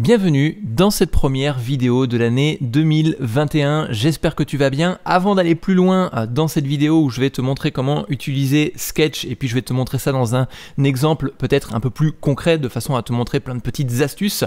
Bienvenue dans cette première vidéo de l'année 2021, j'espère que tu vas bien. Avant d'aller plus loin euh, dans cette vidéo où je vais te montrer comment utiliser Sketch et puis je vais te montrer ça dans un, exemple peut-être un peu plus concret de façon à te montrer plein de petites astuces,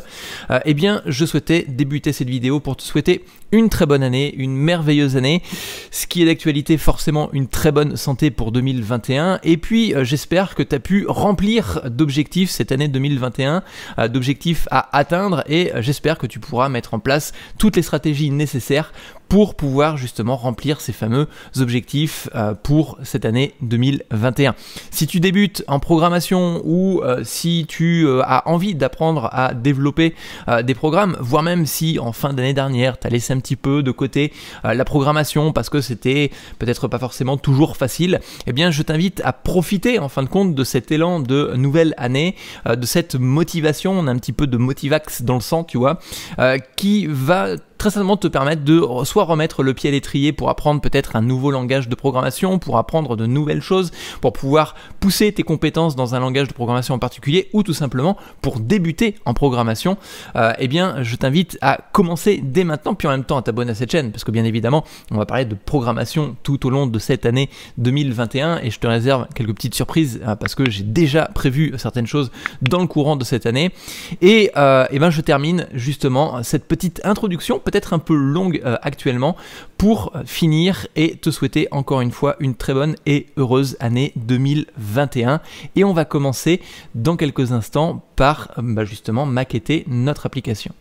euh, eh bien je souhaitais débuter cette vidéo pour te souhaiter une très bonne année, une merveilleuse année, ce qui est d'actualité forcément une très bonne santé pour 2021 et puis euh, j'espère que tu as pu remplir d'objectifs cette année 2021, d'objectifs à atteindre et euh, j'espère que tu pourras mettre en place toutes les stratégies nécessaires pour pouvoir justement remplir ces fameux objectifs euh, pour cette année 2021. Si tu débutes en programmation ou euh, si tu euh, as envie d'apprendre à développer des programmes, voire même si en fin d'année dernière, tu as laissé un petit peu de côté la programmation parce que c'était peut-être pas forcément toujours facile, eh bien je t'invite à profiter en fin de compte de cet élan de nouvelle année, de cette motivation, on a un petit peu de motivax dans le sang, tu vois, qui va très simplement te permettre de soit remettre le pied à l'étrier pour apprendre peut-être un nouveau langage de programmation, pour apprendre de nouvelles choses, pour pouvoir pousser tes compétences dans un langage de programmation en particulier, ou tout simplement pour débuter en programmation, euh, eh bien je t'invite à commencer dès maintenant, puis en même temps à t'abonner à cette chaîne, parce que bien évidemment, on va parler de programmation tout au long de cette année 2021, et je te réserve quelques petites surprises, euh, parce que j'ai déjà prévu certaines choses dans le courant de cette année. Et, euh, eh ben je termine justement cette petite introduction, peut-être un peu longue euh, actuellement, pour euh, finir et te souhaiter encore une fois une très bonne et heureuse année 2021. Et on va commencer dans quelques instants par euh, bah, justement maqueter notre application.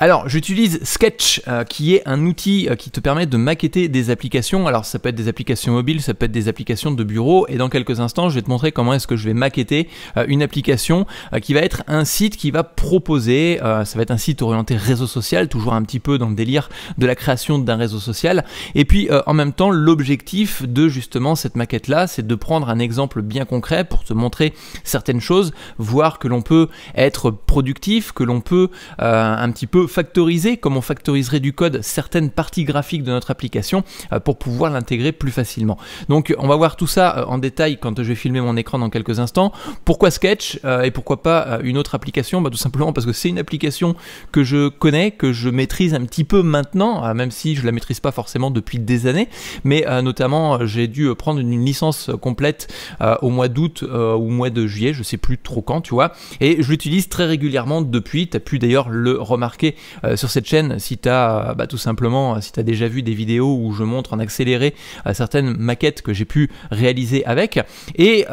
Alors, j'utilise Sketch, euh, qui est un outil euh, qui te permet de maqueter des applications. Alors, ça peut être des applications mobiles, ça peut être des applications de bureau. Et dans quelques instants, je vais te montrer comment est-ce que je vais maqueter euh, une application qui va être un site qui va proposer, ça va être un site orienté réseau social, toujours un petit peu dans le délire de la création d'un réseau social. Et puis, en même temps, l'objectif de justement cette maquette-là, c'est de prendre un exemple bien concret pour te montrer certaines choses, voir que l'on peut être productif, que l'on peut un petit peu factoriser, comme on factoriserait du code, certaines parties graphiques de notre application euh, pour pouvoir l'intégrer plus facilement. Donc on va voir tout ça euh, en détail quand je vais filmer mon écran dans quelques instants. Pourquoi Sketch euh, et pourquoi pas une autre application bah, Tout simplement parce que c'est une application que je connais, que je maîtrise un petit peu maintenant, même si je la maîtrise pas forcément depuis des années, mais notamment j'ai dû prendre une licence complète au mois d'août ou au mois de juillet, je sais plus trop quand, tu vois, et je l'utilise très régulièrement depuis, tu as pu d'ailleurs le remarquer euh, sur cette chaîne, si tu as euh, bah, tout simplement, si tu as déjà vu des vidéos où je montre en accéléré euh, certaines maquettes que j'ai pu réaliser avec. Et,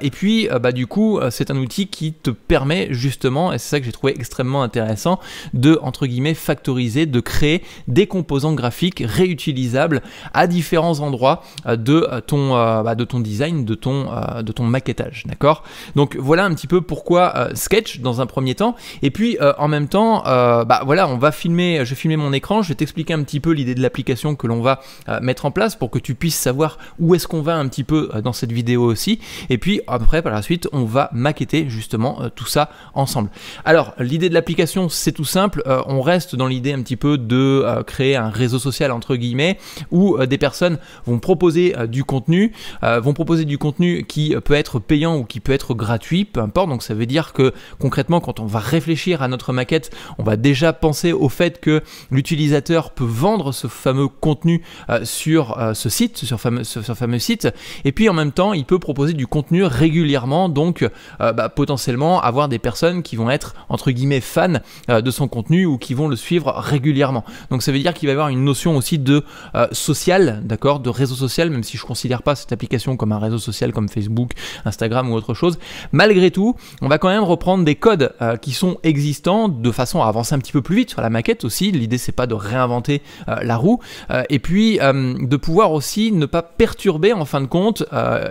et puis, bah, du coup, c'est un outil qui te permet justement, et c'est ça que j'ai trouvé extrêmement intéressant, de, entre guillemets, factoriser, de créer des composants graphiques réutilisables à différents endroits de ton, bah, de ton design, de ton, de ton maquettage. D'accord Donc voilà un petit peu pourquoi Sketch dans un premier temps. Et puis en même temps, bah, voilà, on va filmer, je vais filmer mon écran, je vais t'expliquer un petit peu l'idée de l'application que l'on va euh, mettre en place pour que tu puisses savoir où est-ce qu'on va un petit peu euh, dans cette vidéo aussi. Et puis après, par la suite, on va maqueter justement euh, tout ça ensemble. Alors, l'idée de l'application, c'est tout simple. on reste dans l'idée un petit peu de créer un réseau social entre guillemets où des personnes vont proposer du contenu, vont proposer du contenu qui peut être payant ou qui peut être gratuit, peu importe. Donc ça veut dire que concrètement, quand on va réfléchir à notre maquette, on va déjà penser au fait que l'utilisateur peut vendre ce fameux contenu euh, sur euh, ce site, sur fameux, ce, fameux site, et puis en même temps, il peut proposer du contenu régulièrement, donc euh, bah, potentiellement avoir des personnes qui vont être entre guillemets fans de son contenu ou qui vont le suivre régulièrement. Donc ça veut dire qu'il va y avoir une notion aussi de social, d'accord, de réseau social, même si je ne considère pas cette application comme un réseau social comme Facebook, Instagram ou autre chose. Malgré tout, on va quand même reprendre des codes qui sont existants de façon à avancer un petit peu plus plus vite sur la maquette aussi. L'idée c'est pas de réinventer euh, la roue euh, et puis euh, de pouvoir aussi ne pas perturber en fin de compte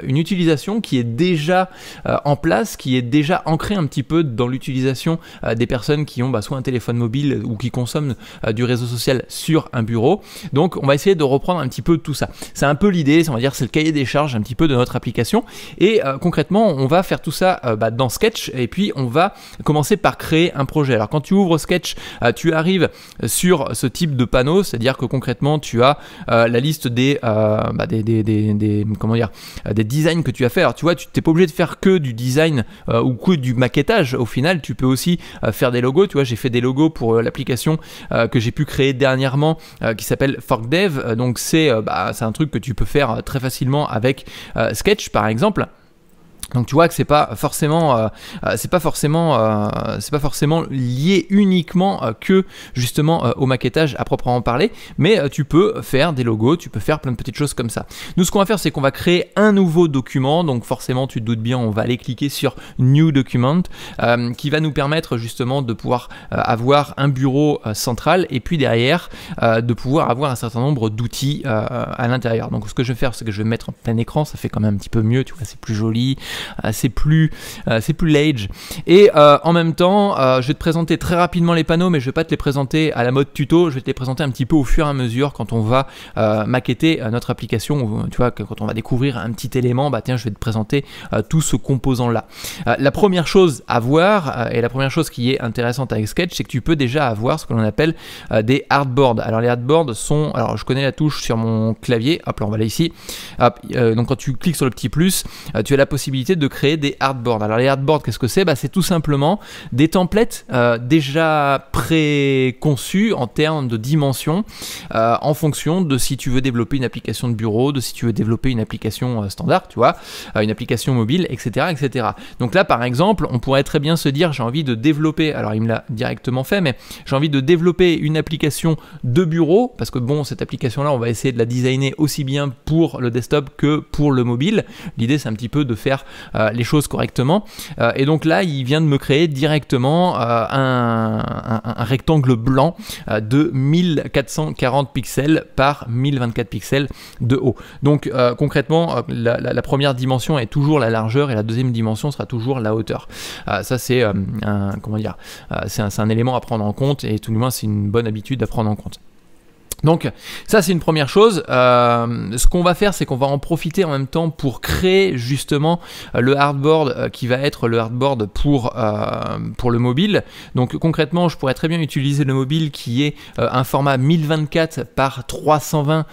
une utilisation qui est déjà en place, qui est déjà ancrée un petit peu dans l'utilisation des personnes qui ont bah, soit un téléphone mobile ou qui consomment du réseau social sur un bureau. Donc on va essayer de reprendre un petit peu tout ça. C'est un peu l'idée, on va dire c'est le cahier des charges un petit peu de notre application et concrètement on va faire tout ça bah, dans Sketch et puis on va commencer par créer un projet. Alors quand tu ouvres Sketch, ah, tu arrives sur ce type de panneau, c'est-à-dire que concrètement, tu as euh, la liste des, euh, bah, des, euh, des designs que tu as fait. Alors tu vois, tu t'es pas obligé de faire que du design ou que du maquettage. Au final, tu peux aussi faire des logos. Tu vois, j'ai fait des logos pour l'application que j'ai pu créer dernièrement qui s'appelle ForkDev. Donc bah, c'est un truc que tu peux faire très facilement avec Sketch par exemple. Donc tu vois que c'est pas forcément, euh, euh, euh, c'est pas forcément, lié uniquement que justement au maquettage à proprement parler, mais tu peux faire des logos, tu peux faire plein de petites choses comme ça. Nous, ce qu'on va faire, c'est qu'on va créer un nouveau document. Donc forcément, tu te doutes bien, on va aller cliquer sur New Document, qui va nous permettre justement de pouvoir avoir un bureau central et puis derrière de pouvoir avoir un certain nombre d'outils à l'intérieur. Donc ce que je vais faire, c'est que je vais mettre en plein écran. Ça fait quand même un petit peu mieux, tu vois, c'est plus joli. Euh, c'est plus, euh, c'est plus l'age. Et euh, en même temps, je vais te présenter très rapidement les panneaux, mais je vais pas te les présenter à la mode tuto, je vais te les présenter un petit peu au fur et à mesure quand on va maqueter notre application, tu vois, quand on va découvrir un petit élément, bah tiens, je vais te présenter tout ce composant-là. la première chose à voir, et la première chose qui est intéressante avec Sketch, c'est que tu peux déjà avoir ce que l'on appelle des hardboards. Alors les hardboards sont, alors je connais la touche sur mon clavier, hop là on va aller ici, donc quand tu cliques sur le petit plus, tu as la possibilité de créer des hardboards. Alors les hardboards, qu'est-ce que c'est bah, C'est tout simplement des templates euh, déjà préconçus en termes de dimension, euh, en fonction de si tu veux développer une application de bureau, de si tu veux développer une application euh, standard, tu vois, une application mobile, etc., etc. Donc là, par exemple, on pourrait très bien se dire j'ai envie de développer, alors il me l'a directement fait, mais j'ai envie de développer une application de bureau, parce que bon, cette application-là, on va essayer de la designer aussi bien pour le desktop que pour le mobile. L'idée, c'est un petit peu de faire euh, les choses correctement. Euh, et donc là, il vient de me créer directement euh, un, rectangle blanc de 1440 pixels par 1024 pixels de haut. Donc concrètement, la, première dimension est toujours la largeur et la deuxième dimension sera toujours la hauteur. ça, c'est un, comment dire, c'est un élément à prendre en compte et tout du moins, c'est une bonne habitude à prendre en compte. Donc ça c'est une première chose. Euh, ce qu'on va faire c'est qu'on va en profiter en même temps pour créer justement euh, le hardboard euh, qui va être le hardboard pour, pour le mobile. Donc concrètement je pourrais très bien utiliser le mobile qui est un format 1024 par 320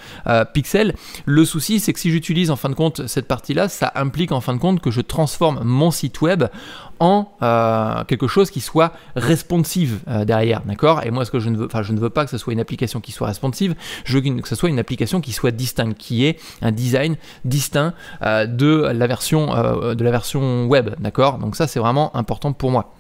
pixels. Le souci c'est que si j'utilise en fin de compte cette partie là ça implique en fin de compte que je transforme mon site web en euh, quelque chose qui soit responsive euh, derrière, d'accord Et moi, ce que je ne veux, enfin, je ne veux pas que ce soit une application qui soit responsive. Je veux que ce soit une application qui soit distincte, qui ait un design distinct euh, de la version de la version web, d'accord Donc ça, c'est vraiment important pour moi.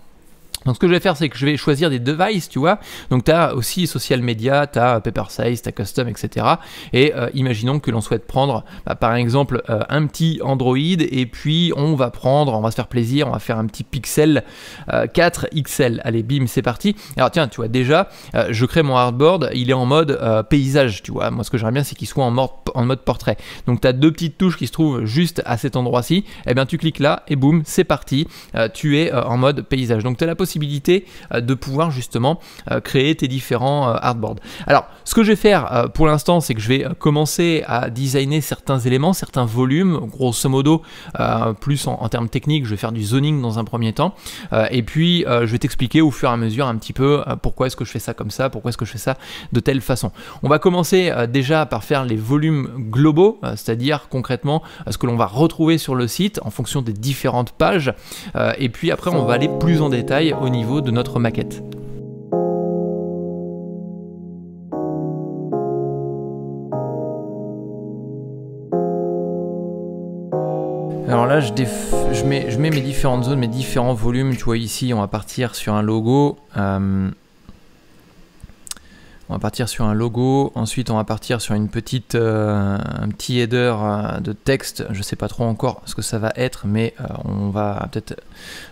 Donc ce que je vais faire, c'est que je vais choisir des devices, tu vois. Donc tu as aussi social media, tu as euh, paper size, tu as custom, etc. Et euh, imaginons que l'on souhaite prendre, bah, par exemple, euh, un petit Android et puis on va prendre, on va se faire plaisir, on va faire un petit Pixel 4 XL. Allez, bim, c'est parti. Alors tiens, tu vois, déjà, je crée mon hardboard, il est en mode paysage, tu vois. Moi, ce que j'aimerais bien, c'est qu'il soit en mode, en mode portrait. Donc tu as deux petites touches qui se trouvent juste à cet endroit-ci. Et eh bien, tu cliques là et boum, c'est parti. tu es en mode paysage. Donc tu as la possibilité euh, de pouvoir justement euh, créer tes différents hardboards. Euh, Alors, ce que je vais faire pour l'instant, c'est que je vais commencer à designer certains éléments, certains volumes, grosso modo, plus en, en termes techniques, je vais faire du zoning dans un premier temps, et puis je vais t'expliquer au fur et à mesure un petit peu pourquoi est-ce que je fais ça comme ça, pourquoi est-ce que je fais ça de telle façon. On va commencer déjà par faire les volumes globaux, c'est-à-dire concrètement ce que l'on va retrouver sur le site en fonction des différentes pages, et puis après on va aller plus en détail niveau de notre maquette. Alors là, je, déf... je, mets, je, mets, mes différentes zones, mes différents volumes. Tu vois ici, on va partir sur un logo. Euh, on va partir sur un logo, ensuite on va partir sur une petite, euh, un petit header euh, de texte, je ne sais pas trop encore ce que ça va être, mais euh, on va peut-être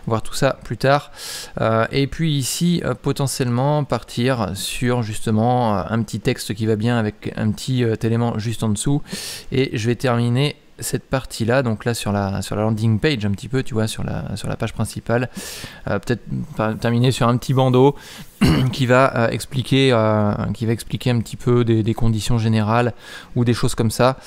voir tout ça plus tard. et puis ici, potentiellement partir sur justement un petit texte qui va bien avec un petit élément juste en dessous. Et je vais terminer cette partie-là, donc là sur la, sur la landing page un petit peu, tu vois, sur la, sur la page principale, euh, peut-être terminer sur un petit bandeau qui va, euh, expliquer, euh, qui va expliquer un petit peu des, des, conditions générales ou des choses comme ça.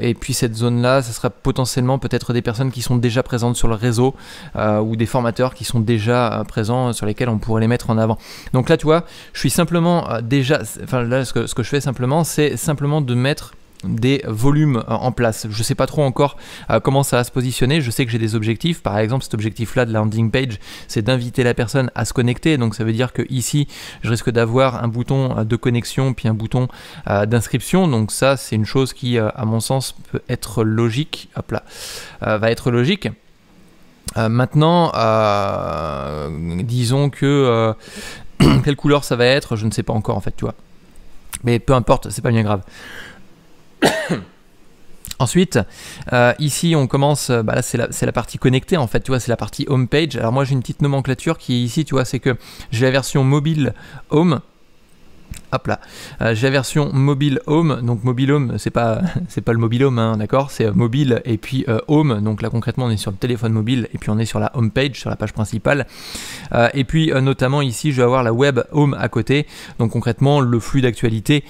et puis cette zone-là, ce sera potentiellement peut-être des personnes qui sont déjà présentes sur le réseau ou des formateurs qui sont déjà présents sur lesquels on pourrait les mettre en avant. Donc là, tu vois, je suis simplement déjà, enfin là, ce que, ce que je fais simplement, c'est simplement de mettre des volumes euh, en place. Je ne sais pas trop encore euh, comment ça va se positionner. Je sais que j'ai des objectifs. Par exemple, cet objectif-là de la landing page, c'est d'inviter la personne à se connecter. Donc ça veut dire que ici, je risque d'avoir un bouton euh, de connexion puis un bouton d'inscription. Donc ça, c'est une chose qui, à mon sens, peut être logique. Hop là, va être logique. maintenant, disons que quelle couleur ça va être, je ne sais pas encore en fait, tu vois. Mais peu importe, c'est pas bien grave. Ensuite, euh, ici on commence, euh, bah là c'est la, la, partie connectée en fait, tu vois, c'est la partie home page. Alors moi j'ai une petite nomenclature qui est ici, tu vois, c'est que j'ai la version mobile home Hop là. Euh, j'ai la version mobile home. Donc mobile home, c'est pas c'est pas le mobile home, hein, d'accord C'est euh, mobile et puis euh, home. Donc là concrètement, on est sur le téléphone mobile et puis on est sur la home page, sur la page principale. et puis notamment ici, je vais avoir la web home à côté. Donc concrètement, le flux d'actualité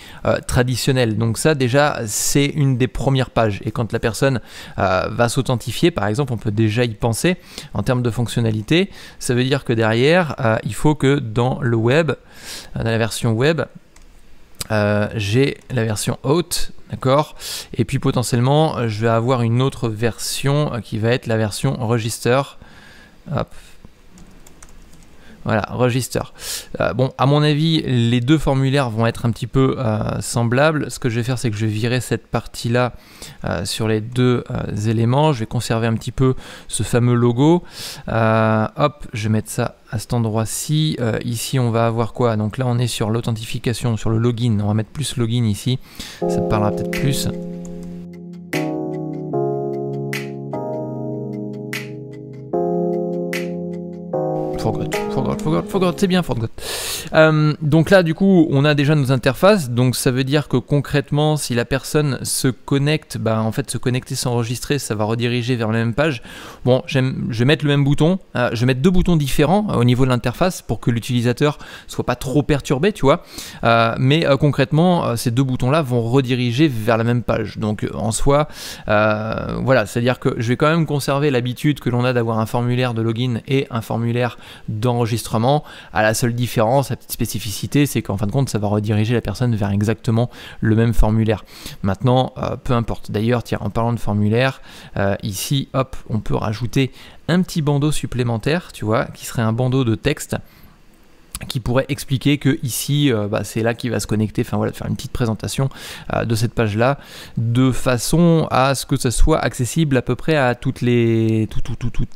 traditionnel. Donc ça déjà, c'est une des premières pages. Et quand la personne va s'authentifier, par exemple, on peut déjà y penser en termes de fonctionnalité. Ça veut dire que derrière, il faut que dans le web euh, dans la version web. Euh, j'ai la version haute, d'accord Et puis potentiellement, euh, je vais avoir une autre version qui va être la version register. Hop, voilà, register. Euh, bon, à mon avis, les deux formulaires vont être un petit peu euh, semblables. Ce que je vais faire, c'est que je vais virer cette partie-là euh, sur les deux éléments. Je vais conserver un petit peu ce fameux logo. hop, je vais mettre ça à cet endroit-ci. ici, on va avoir quoi Donc là, on est sur l'authentification, sur le login. On va mettre plus login ici. Ça parlera peut-être plus. Forgot, Forgot, c'est bien Forgot. Euh, donc là, du coup, on a déjà nos interfaces. Donc ça veut dire que concrètement, si la personne se connecte, bah, en fait, se connecter, s'enregistrer, ça va rediriger vers la même page. Bon, je vais mettre le même bouton. Euh, je vais mettre deux boutons différents euh, au niveau de l'interface pour que l'utilisateur soit pas trop perturbé, tu vois. mais concrètement, ces deux boutons-là vont rediriger vers la même page. Donc en soi, voilà, c'est-à-dire que je vais quand même conserver l'habitude que l'on a d'avoir un formulaire de login et un formulaire d'enregistrement. À la seule différence spécificité, c'est qu'en fin de compte, ça va rediriger la personne vers exactement le même formulaire. Maintenant, euh, peu importe. D'ailleurs, tiens, en parlant de formulaire, euh, ici, hop, on peut rajouter un petit bandeau supplémentaire, tu vois, qui serait un bandeau de texte qui pourrait expliquer que ici, euh, bah, c'est là qu'il va se connecter, enfin voilà, faire une petite présentation euh, de cette page-là, de façon à ce que ça soit accessible à peu près à toutes les,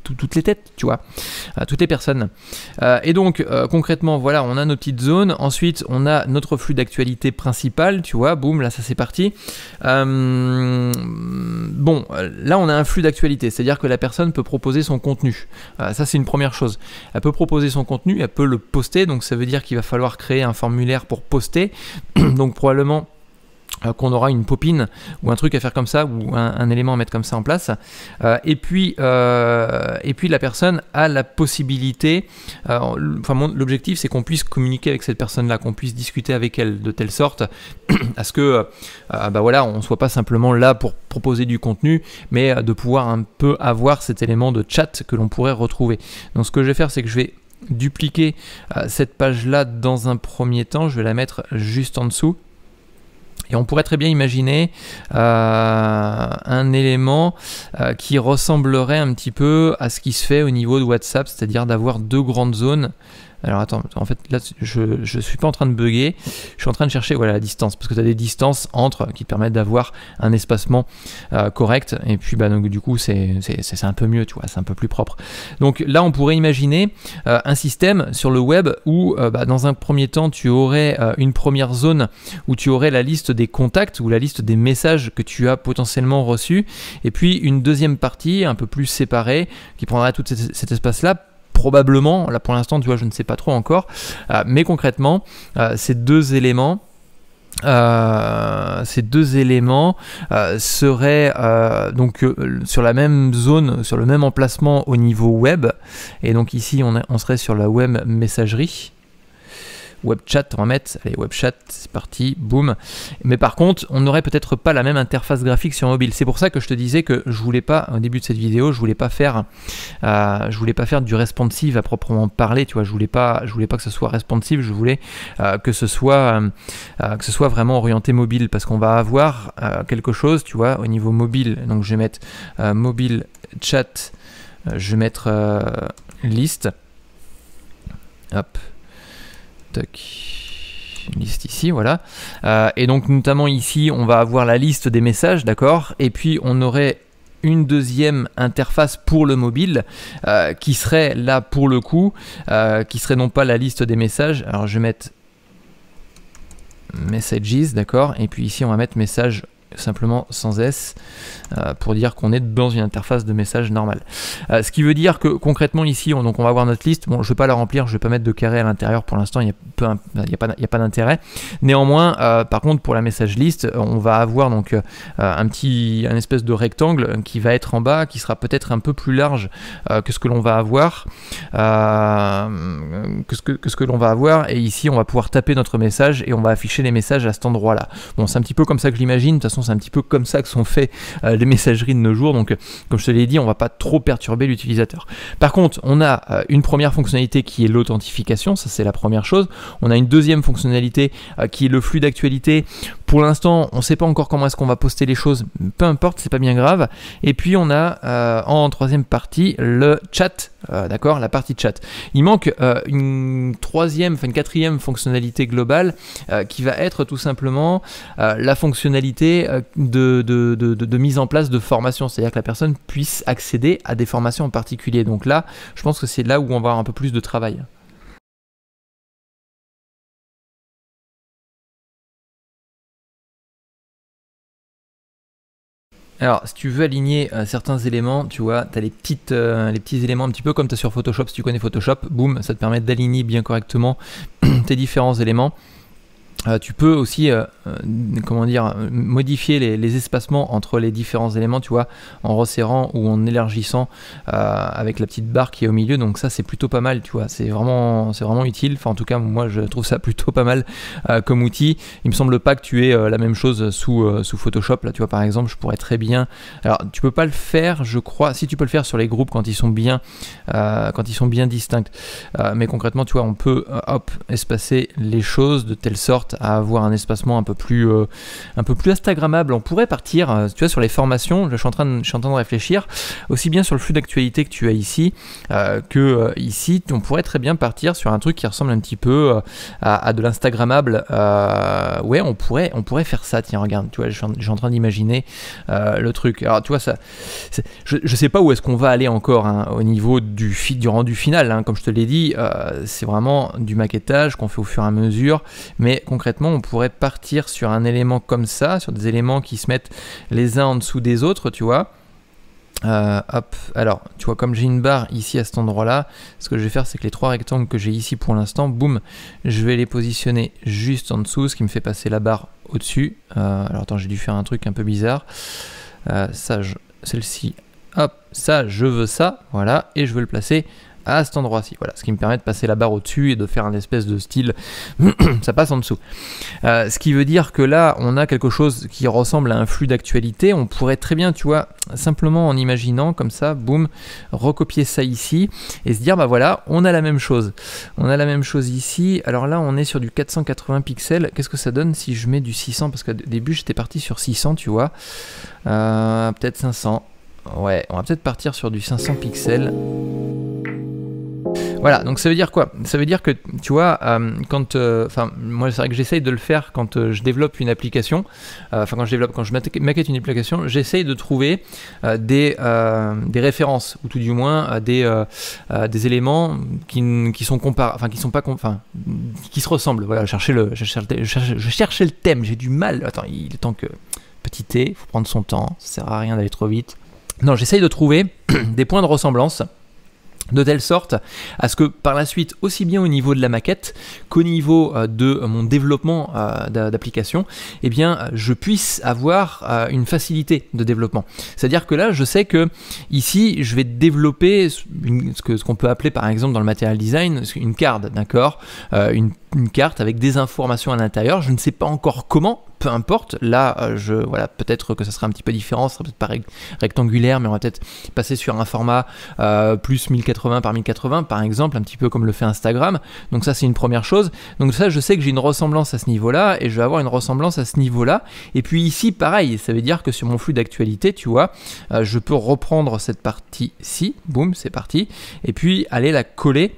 toutes les têtes, tu vois, à toutes les personnes. Euh, et donc, concrètement, voilà, on a nos petites zones, ensuite on a notre flux d'actualité principal, tu vois, boum, là ça c'est parti. bon, là on a un flux d'actualité, c'est-à-dire que la personne peut proposer son contenu. ça c'est une première chose. Elle peut proposer son contenu, elle peut le poster, donc ça veut dire qu'il va falloir créer un formulaire pour poster. donc probablement euh, qu'on aura une popine ou un truc à faire comme ça ou un, élément à mettre comme ça en place euh, et puis euh, et puis la personne a la possibilité enfin l'objectif c'est qu'on puisse communiquer avec cette personne là qu'on puisse discuter avec elle de telle sorte à ce que ah, bah voilà on soit pas simplement là pour proposer du contenu mais de pouvoir un peu avoir cet élément de chat que l'on pourrait retrouver donc ce que je vais faire c'est que je vais dupliquer euh, cette page-là dans un premier temps. Je vais la mettre juste en dessous. Et on pourrait très bien imaginer euh, un élément euh, qui ressemblerait un petit peu à ce qui se fait au niveau de WhatsApp, c'est-à-dire d'avoir deux grandes zones alors attends, en fait là je, je suis pas en train de bugger, je suis en train de chercher voilà, la distance, parce que tu as des distances entre qui te permettent d'avoir un espacement euh, correct, et puis bah, donc, du coup c'est un peu mieux, tu vois, c'est un peu plus propre. Donc là on pourrait imaginer euh, un système sur le web où euh, bah, dans un premier temps tu aurais une première zone où tu aurais la liste des contacts ou la liste des messages que tu as potentiellement reçus, et puis une deuxième partie un peu plus séparée qui prendrait tout cet espace là probablement, là pour l'instant, tu vois, je ne sais pas trop encore, euh, mais concrètement, euh, ces deux éléments. Euh, ces deux éléments seraient donc sur la même zone, sur le même emplacement au niveau web. Et donc ici, on, on serait sur la web messagerie. WebChat, on va mettre, allez, chat c'est parti, boum. Mais par contre, on n'aurait peut-être pas la même interface graphique sur mobile. C'est pour ça que je te disais que je voulais pas, au début de cette vidéo, je voulais pas faire, euh, je voulais pas faire du responsive à proprement parler, tu vois, je voulais pas, je voulais pas que ce soit responsive, je voulais euh, que ce soit, euh, que ce soit vraiment orienté mobile, parce qu'on va avoir quelque chose, tu vois, au niveau mobile. Donc je vais mettre mobile chat, je vais mettre liste. Hop, liste ici, voilà. Euh, et donc notamment ici, on va avoir la liste des messages, d'accord Et puis on aurait une deuxième interface pour le mobile euh, qui serait là pour le coup, euh, qui serait non pas la liste des messages. Alors je vais mettre messages, d'accord Et puis ici on va mettre message simplement sans S euh, pour dire qu'on est dans une interface de message normale. Euh, ce qui veut dire que concrètement ici, on, donc on va avoir notre liste. Bon, je ne vais pas la remplir, je ne vais pas mettre de carré à l'intérieur pour l'instant, il n'y a, a pas, d'intérêt. Néanmoins, euh, par contre, pour la message liste, on va avoir donc un petit, un espèce de rectangle qui va être en bas, qui sera peut-être un peu plus large que ce que l'on va avoir, que ce que, ce que l'on va avoir. Et ici, on va pouvoir taper notre message et on va afficher les messages à cet endroit-là. Bon, c'est un petit peu comme ça que je l'imagine. De toute façon, c'est un petit peu comme ça que sont faits euh, les messageries de nos jours. Donc, comme je te l'ai dit, on va pas trop perturber l'utilisateur. Par contre, on a euh, une première fonctionnalité qui est l'authentification. Ça, c'est la première chose. On a une deuxième fonctionnalité euh, qui est le flux d'actualité pour l'instant, on ne sait pas encore comment est-ce qu'on va poster les choses, peu importe, c'est pas bien grave. Et puis on a euh, en troisième partie le chat, euh, d'accord, la partie chat. Il manque euh, une troisième, enfin une quatrième fonctionnalité globale qui va être tout simplement la fonctionnalité de, mise en place de formation, c'est-à-dire que la personne puisse accéder à des formations en particulier. Donc là, je pense que c'est là où on va avoir un peu plus de travail. Alors, si tu veux aligner euh, certains éléments, tu vois, tu as les, euh, les petits éléments un petit peu comme tu as sur Photoshop. Si tu connais Photoshop, boum, ça te permet d'aligner bien correctement tes différents éléments. Euh, tu peux aussi, euh, euh, comment dire, modifier les, espacements entre les différents éléments, tu vois, en resserrant ou en élargissant avec la petite barre qui est au milieu. Donc ça, c'est plutôt pas mal, tu vois. C'est vraiment, c'est vraiment utile. Enfin, en tout cas, moi, je trouve ça plutôt pas mal comme outil. Il me semble pas que tu aies la même chose sous, sous Photoshop. Là, tu vois, par exemple, je pourrais très bien. Alors, tu peux pas le faire, je crois. Si tu peux le faire sur les groupes quand ils sont bien, quand ils sont bien distincts. mais concrètement, tu vois, on peut, hop, espacer les choses de telle sorte à avoir un espacement un peu plus, euh, un peu plus Instagrammable. On pourrait partir, euh, tu vois, sur les formations. Je suis, en train de, je suis en train de réfléchir aussi bien sur le flux d'actualité que tu as ici euh, que ici. On pourrait très bien partir sur un truc qui ressemble un petit peu à, de l'Instagrammable. ouais, on pourrait, on pourrait faire ça. Tiens, regarde, tu vois, je suis en, train d'imaginer le truc. Alors, tu vois, ça, je, je sais pas où est-ce qu'on va aller encore hein, au niveau du, du rendu final. Hein. Comme je te l'ai dit, c'est vraiment du maquettage qu'on fait au fur et à mesure, mais qu'on concrètement, on pourrait partir sur un élément comme ça, sur des éléments qui se mettent les uns en dessous des autres, tu vois. Euh, hop, alors tu vois comme j'ai une barre ici à cet endroit là, ce que je vais faire c'est que les trois rectangles que j'ai ici pour l'instant, boum, je vais les positionner juste en dessous, ce qui me fait passer la barre au-dessus. Euh, alors attends, j'ai dû faire un truc un peu bizarre. Euh, ça, celle-ci, hop, ça, je veux ça, voilà, et je veux le placer à cet endroit-ci. Voilà, ce qui me permet de passer la barre au-dessus et de faire un espèce de style, ça passe en dessous. Euh, ce qui veut dire que là, on a quelque chose qui ressemble à un flux d'actualité. On pourrait très bien, tu vois, simplement en imaginant comme ça, boum, recopier ça ici et se dire, bah voilà, on a la même chose. On a la même chose ici. Alors là, on est sur du 480 pixels. Qu'est-ce que ça donne si je mets du 600 Parce qu'au début, j'étais parti sur 600, tu vois. Euh, peut-être 500. Ouais, on va peut-être partir sur du 500 pixels. Voilà, donc ça veut dire quoi Ça veut dire que, tu vois, euh, quand. Euh, enfin, moi, c'est vrai que j'essaye de le faire quand euh, je développe une application. Enfin, quand je développe, quand je maquette une application, j'essaye de trouver des, des références, ou tout du moins des, des éléments qui, qui sont comparables. Enfin, qui sont pas. Enfin, qui se ressemblent. Voilà, chercher le, je, cherchais, je, je cherchais le thème, j'ai du mal. Attends, il est temps que. Petit T, faut prendre son temps, ça sert à rien d'aller trop vite. Non, j'essaye de trouver des points de ressemblance de telle sorte à ce que par la suite, aussi bien au niveau de la maquette qu'au niveau euh, de mon développement euh, d'application, eh bien, je puisse avoir euh, une facilité de développement. C'est-à-dire que là, je sais que ici, je vais développer ce qu'on peut appeler, par exemple, dans le material design, une carte, d'accord, une carte avec des informations à l'intérieur. Je ne sais pas encore comment, peu importe. Là, euh, je voilà, peut-être que ça sera un petit peu différent, ça sera peut-être pas rectangulaire, mais on va peut-être passer sur un format euh, plus 1080 par 1080, par exemple, un petit peu comme le fait Instagram. Donc ça, c'est une première chose. Donc ça, je sais que j'ai une ressemblance à ce niveau-là, et je vais avoir une ressemblance à ce niveau-là. Et puis ici, pareil, ça veut dire que sur mon flux d'actualité, tu vois, euh, je peux reprendre cette partie-ci, boum, c'est parti, et puis aller la coller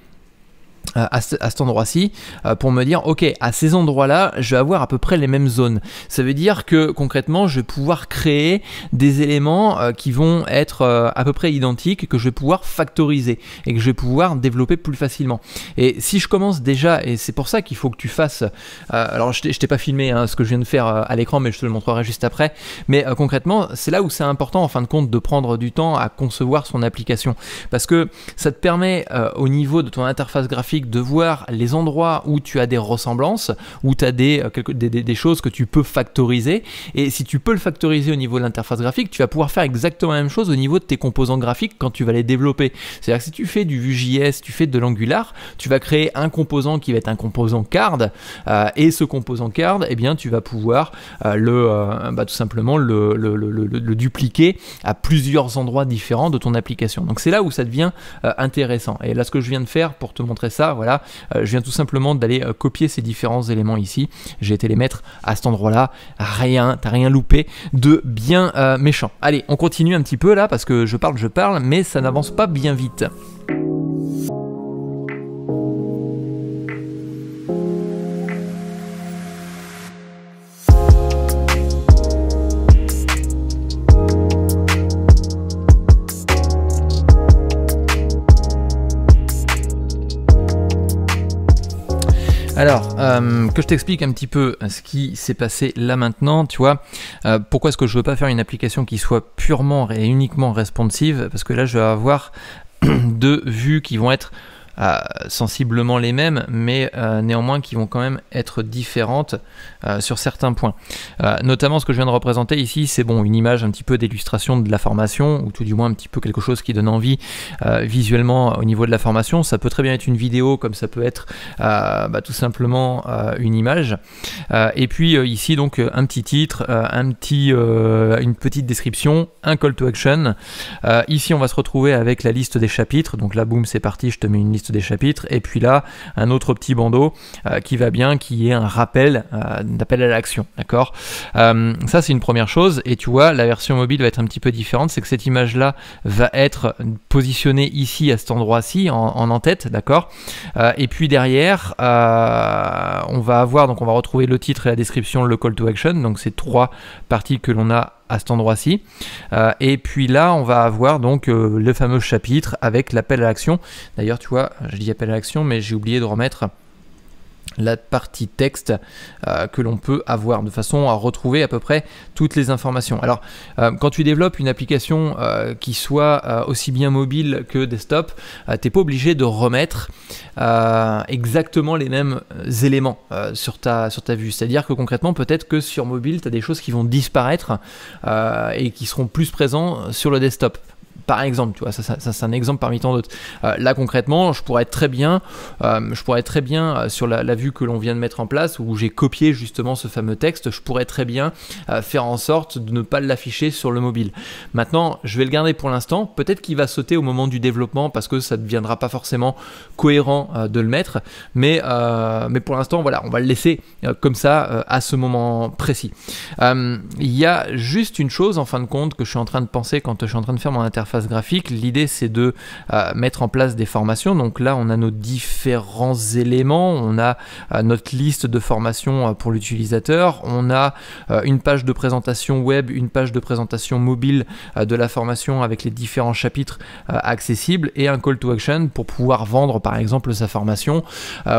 euh, à, cet endroit-ci euh, pour me dire ok à ces endroits-là je vais avoir à peu près les mêmes zones ça veut dire que concrètement je vais pouvoir créer des éléments euh, qui vont être à peu près identiques que je vais pouvoir factoriser et que je vais pouvoir développer plus facilement et si je commence déjà et c'est pour ça qu'il faut que tu fasses alors je t'ai pas filmé hein, ce que je viens de faire à l'écran mais je te le montrerai juste après mais concrètement c'est là où c'est important en fin de compte de prendre du temps à concevoir son application parce que ça te permet au niveau de ton interface graphique de voir les endroits où tu as des ressemblances, où tu as euh, des, choses que tu peux factoriser. Et si tu peux le factoriser au niveau de l'interface graphique, tu vas pouvoir faire exactement la même chose au niveau de tes composants graphiques quand tu vas les développer. C'est-à-dire que si tu fais du Vue.js, tu fais de l'Angular, tu vas créer un composant qui va être un composant card, euh, et ce composant card, eh bien, tu vas pouvoir euh, le, bah, tout simplement le, dupliquer à plusieurs endroits différents de ton application. Donc c'est là où ça devient intéressant. Et là, ce que je viens de faire pour te montrer ça, voilà. Euh, je viens tout simplement d'aller euh, copier ces différents éléments ici. J'ai été les mettre à cet endroit-là. Rien, t'as rien loupé de bien euh, méchant. Allez, on continue un petit peu là parce que je parle, je parle, mais ça n'avance pas bien vite. Alors, euh, que je t'explique un petit peu euh, ce qui s'est passé là maintenant, tu vois. Euh, pourquoi est-ce que je veux pas faire une application qui soit purement et uniquement responsive Parce que là, je vais avoir deux vues qui vont être sensiblement les mêmes, mais euh, néanmoins qui vont quand même être différentes euh, sur certains points. Euh, notamment ce que je viens de représenter ici, c'est bon, une image un petit peu d'illustration de la formation, ou tout du moins un petit peu quelque chose qui donne envie visuellement au niveau de la formation. Ça peut très bien être une vidéo, comme ça peut être bah, tout simplement une image. et puis ici donc un petit titre, un petit, une petite description, un call to action. ici on va se retrouver avec la liste des chapitres. Donc la boum c'est parti, je te mets une liste des chapitres. Et puis là, un autre petit bandeau euh, qui va bien, qui est un rappel euh, d'appel à l'action. D'accord euh, Ça, c'est une première chose. Et tu vois, la version mobile va être un petit peu différente. C'est que cette image-là va être positionnée ici, à cet endroit-ci, en, en, en tête. D'accord Et puis derrière, on va avoir, donc on va retrouver le titre et la description, le call to action. Donc, ces trois parties que l'on a à cet endroit-ci. Euh, et puis là, on va avoir donc euh, le fameux chapitre avec l'appel à l'action. D'ailleurs, tu vois, je dis appel à l'action, mais j'ai oublié de remettre la partie texte euh, que l'on peut avoir de façon à retrouver à peu près toutes les informations. Alors euh, quand tu développes une application euh, qui soit aussi bien mobile que desktop, tu t'es pas obligé de remettre exactement les mêmes éléments sur, ta, sur ta vue. C'est-à-dire que concrètement peut-être que sur mobile tu as des choses qui vont disparaître et qui seront plus présents sur le desktop par exemple, tu vois, ça, c'est un exemple parmi tant d'autres. Euh, là concrètement, je pourrais très bien, euh, je pourrais très bien euh, sur la, vue que l'on vient de mettre en place où j'ai copié justement ce fameux texte, je pourrais très bien faire en sorte de ne pas l'afficher sur le mobile. Maintenant, je vais le garder pour l'instant. Peut-être qu'il va sauter au moment du développement parce que ça ne deviendra pas forcément cohérent de le mettre, mais mais pour l'instant, voilà, on va le laisser comme ça à ce moment précis. Il y a juste une chose en fin de compte que je suis en train de penser quand je suis en train de faire mon interface graphique. L'idée, c'est de euh, mettre en place des formations. Donc là, on a nos différents éléments. On a euh, notre liste de formations euh, pour l'utilisateur. On a une page de présentation web, une page de présentation mobile de la formation avec les différents chapitres accessibles et un call to action pour pouvoir vendre, par exemple, sa formation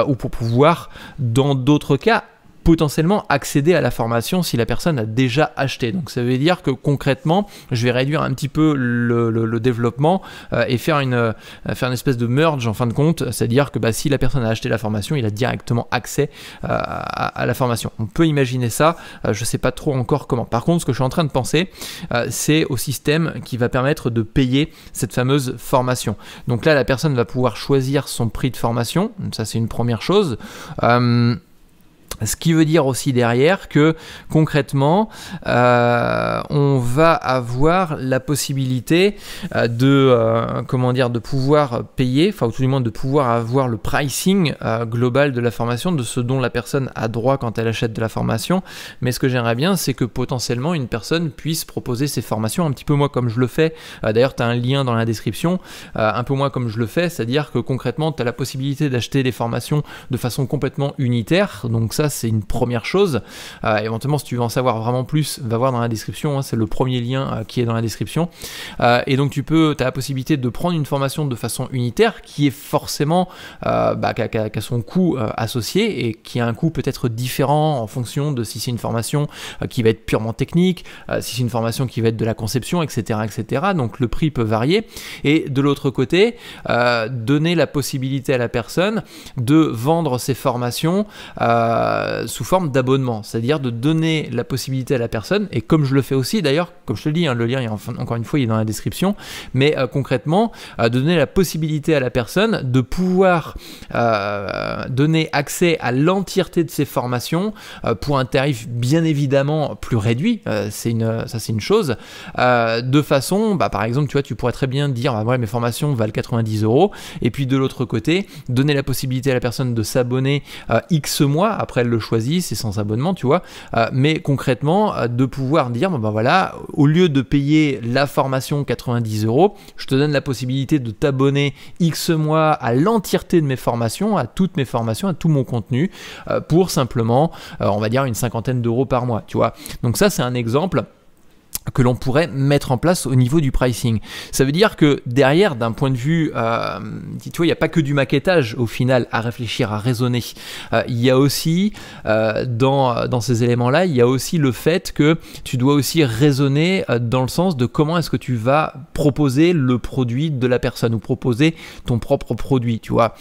ou pour pouvoir, dans d'autres cas, potentiellement accéder à la formation si la personne a déjà acheté. Donc ça veut dire que concrètement, je vais réduire un petit peu le, développement euh, et faire une, euh, faire une espèce de merge en fin de compte, c'est-à-dire que bah, si la personne a acheté la formation, il a directement accès euh, à, à, la formation. On peut imaginer ça, je ne sais pas trop encore comment. Par contre, ce que je suis en train de penser, c'est au système qui va permettre de payer cette fameuse formation. Donc là, la personne va pouvoir choisir son prix de formation, ça c'est une première chose. Ce qui veut dire aussi derrière que concrètement, euh, on va avoir la possibilité euh, de euh, comment dire de pouvoir payer, enfin tout du moins de pouvoir avoir le pricing global de la formation, de ce dont la personne a droit quand elle achète de la formation. Mais ce que j'aimerais bien, c'est que potentiellement une personne puisse proposer ses formations un petit peu moi comme je le fais. D'ailleurs, tu as un lien dans la description, un peu moins comme je le fais, c'est-à-dire que concrètement, tu as la possibilité d'acheter des formations de façon complètement unitaire. Donc ça c'est une première chose. Euh, éventuellement, si tu veux en savoir vraiment plus, va voir dans la description. Hein, c'est le premier lien euh, qui est dans la description. Euh, et donc, tu peux, as la possibilité de prendre une formation de façon unitaire qui est forcément, bah, qui son coût associé et qui a un coût peut-être différent en fonction de si c'est une formation qui va être purement technique, si c'est une formation qui va être de la conception, etc., etc. Donc, le prix peut varier. Et de l'autre côté, donner la possibilité à la personne de vendre ses formations. Euh, sous forme d'abonnement, c'est-à-dire de donner la possibilité à la personne, et comme je le fais aussi d'ailleurs, comme je te le dis, hein, le lien, encore une fois, il est dans la description, mais euh, concrètement, euh, de donner la possibilité à la personne de pouvoir donner accès à l'entièreté de ses formations pour un tarif bien évidemment plus réduit, c'est une, ça c'est une chose, de façon, bah, par exemple, tu vois, tu pourrais très bien dire, bah, mes formations valent 90 euros, et puis de l'autre côté, donner la possibilité à la personne de s'abonner X mois après le choisit, c'est sans abonnement, tu vois. Euh, mais concrètement, euh, de pouvoir dire, ben, voilà, au lieu de payer la formation 90 euros, je te donne la possibilité de t'abonner X mois à l'entièreté de mes formations, à toutes mes formations, à tout mon contenu, euh, pour simplement, on va dire, une cinquantaine d'euros par mois, tu vois. Donc ça, c'est un exemple que l'on pourrait mettre en place au niveau du pricing. Ça veut dire que derrière, d'un point de vue, euh, tu vois, il n'y a pas que du maquettage au final à réfléchir, à raisonner. Euh, il y a aussi, euh, dans, dans, ces éléments-là, il y a aussi le fait que tu dois aussi raisonner dans le sens de comment est-ce que tu vas proposer le produit de la personne ou proposer ton propre produit, tu vois.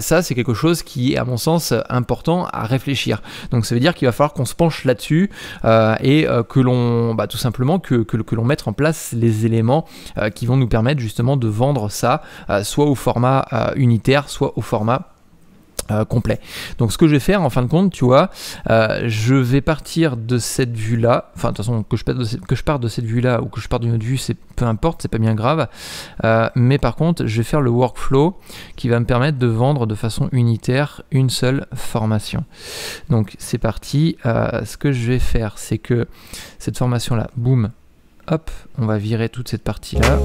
ça, c'est quelque chose qui est, à mon sens, important à réfléchir. Donc ça veut dire qu'il va falloir qu'on se penche là-dessus et que l'on, bah, tout simplement, que l'on mette en place les éléments euh, qui vont nous permettre justement de vendre ça, euh, soit au format euh, unitaire, soit au format euh, complet. Donc ce que je vais faire en fin de compte, tu vois, euh, je vais partir de cette vue-là, enfin de toute façon que je, que je parte de cette vue-là ou que je parte d'une autre vue, c'est peu importe, c'est pas bien grave. Euh, mais par contre, je vais faire le workflow qui va me permettre de vendre de façon unitaire une seule formation. Donc c'est parti. ce que je vais faire, c'est que cette formation-là, boum, hop, on va virer toute cette partie-là.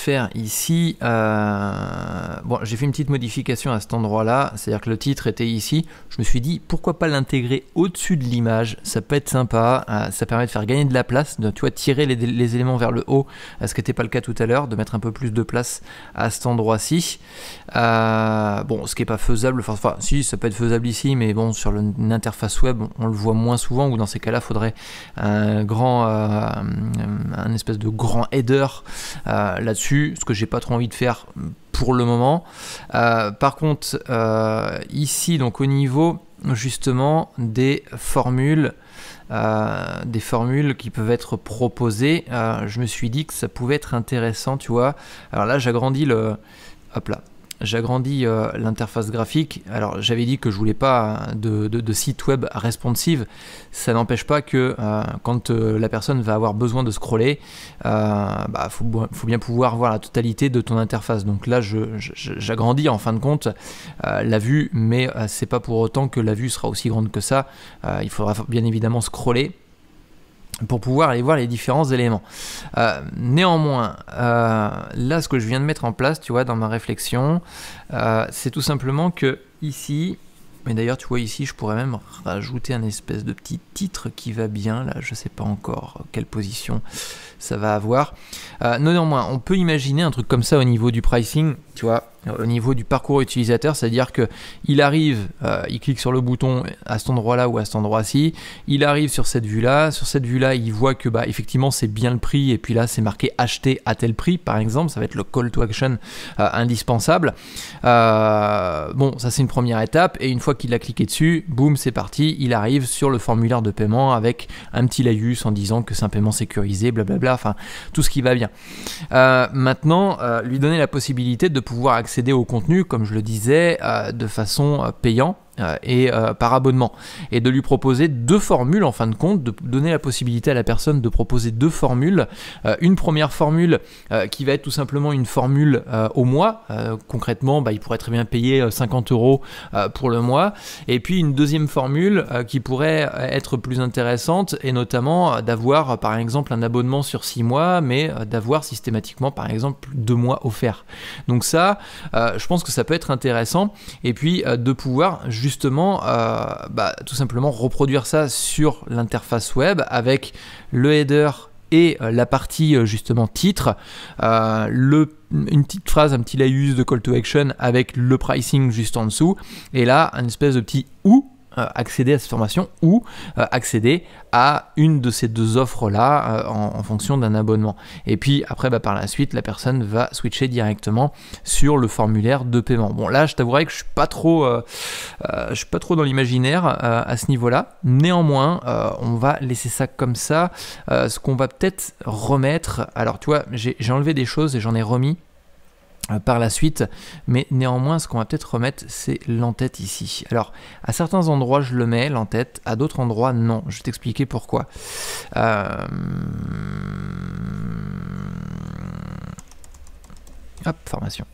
faire ici, euh, bon, j'ai fait une petite modification à cet endroit-là, c'est-à-dire que le titre était ici. Je me suis dit pourquoi pas l'intégrer au-dessus de l'image, ça peut être sympa, euh, ça permet de faire gagner de la place, de tu vois, tirer les, éléments vers le haut, euh, ce qui n'était pas le cas tout à l'heure, de mettre un peu plus de place à cet endroit-ci. bon, ce qui n'est pas faisable, enfin, si, ça peut être faisable ici, mais bon, sur une interface web, on, le voit moins souvent, ou dans ces cas-là, faudrait un grand, un espèce de grand header là-dessus ce que j'ai pas trop envie de faire pour le moment. Euh, par contre, euh, ici, donc au niveau justement des formules, euh, des formules qui peuvent être proposées, je me suis dit que ça pouvait être intéressant, tu vois. Alors là, j'agrandis le, hop là, j'agrandis euh, l'interface graphique. Alors j'avais dit que je voulais pas de, site web responsive. Ça n'empêche pas que euh, quand euh, la personne va avoir besoin de scroller, bah, il faut, bien pouvoir voir la totalité de ton interface. Donc là, j'agrandis en fin de compte la vue, mais c'est pas pour autant que la vue sera aussi grande que ça. il faudra bien évidemment scroller pour pouvoir aller voir les différents éléments. Euh, néanmoins, euh, là, ce que je viens de mettre en place, tu vois, dans ma réflexion, euh, c'est tout simplement que ici, mais d'ailleurs, tu vois ici, je pourrais même rajouter un espèce de petit titre qui va bien. Là, je ne sais pas encore quelle position ça va avoir. néanmoins, on peut imaginer un truc comme ça au niveau du pricing, tu vois au niveau du parcours utilisateur, c'est-à-dire que il arrive, euh, il clique sur le bouton à cet endroit-là ou à cet endroit-ci, il arrive sur cette vue-là, sur cette vue-là, il voit que bah effectivement c'est bien le prix et puis là c'est marqué acheter à tel prix par exemple, ça va être le call to action euh, indispensable. Euh, bon, ça c'est une première étape et une fois qu'il a cliqué dessus, boum, c'est parti, il arrive sur le formulaire de paiement avec un petit laïus en disant que c'est un paiement sécurisé, blablabla, enfin tout ce qui va bien. maintenant, lui donner la possibilité de pouvoir accéder accéder au contenu, comme je le disais, euh, de façon euh, payante euh, et euh, par abonnement et de lui proposer deux formules en fin de compte de donner la possibilité à la personne de proposer deux formules euh, une première formule qui va être tout simplement une formule au mois concrètement bah, il pourrait très bien payer 50 euros pour le mois et puis une deuxième formule qui pourrait être plus intéressante et notamment d'avoir par exemple un abonnement sur six mois mais d'avoir systématiquement par exemple deux mois offerts donc ça je pense que ça peut être intéressant et puis de pouvoir justement justement euh, bah, tout simplement reproduire ça sur l'interface web avec le header et euh, la partie euh, justement titre, le, une petite phrase, un petit laïus de call to action avec le pricing juste en dessous, et là un espèce de petit ou euh, accéder à cette formation ou euh, accéder à une de ces deux offres-là euh, en, fonction d'un abonnement. Et puis après, bah, par la suite, la personne va switcher directement sur le formulaire de paiement. Bon, là, je t'avouerai que je suis pas trop, je suis pas trop dans l'imaginaire à ce niveau-là. Néanmoins, on va laisser ça comme ça. ce qu'on va peut-être remettre, alors tu vois, j'ai enlevé des choses et j'en ai remis euh, par la suite, mais néanmoins ce qu'on va peut-être remettre c'est l'entête ici. Alors à certains endroits je le mets l'entête, à d'autres endroits non, je vais t'expliquer pourquoi. Euh... Hop, formation.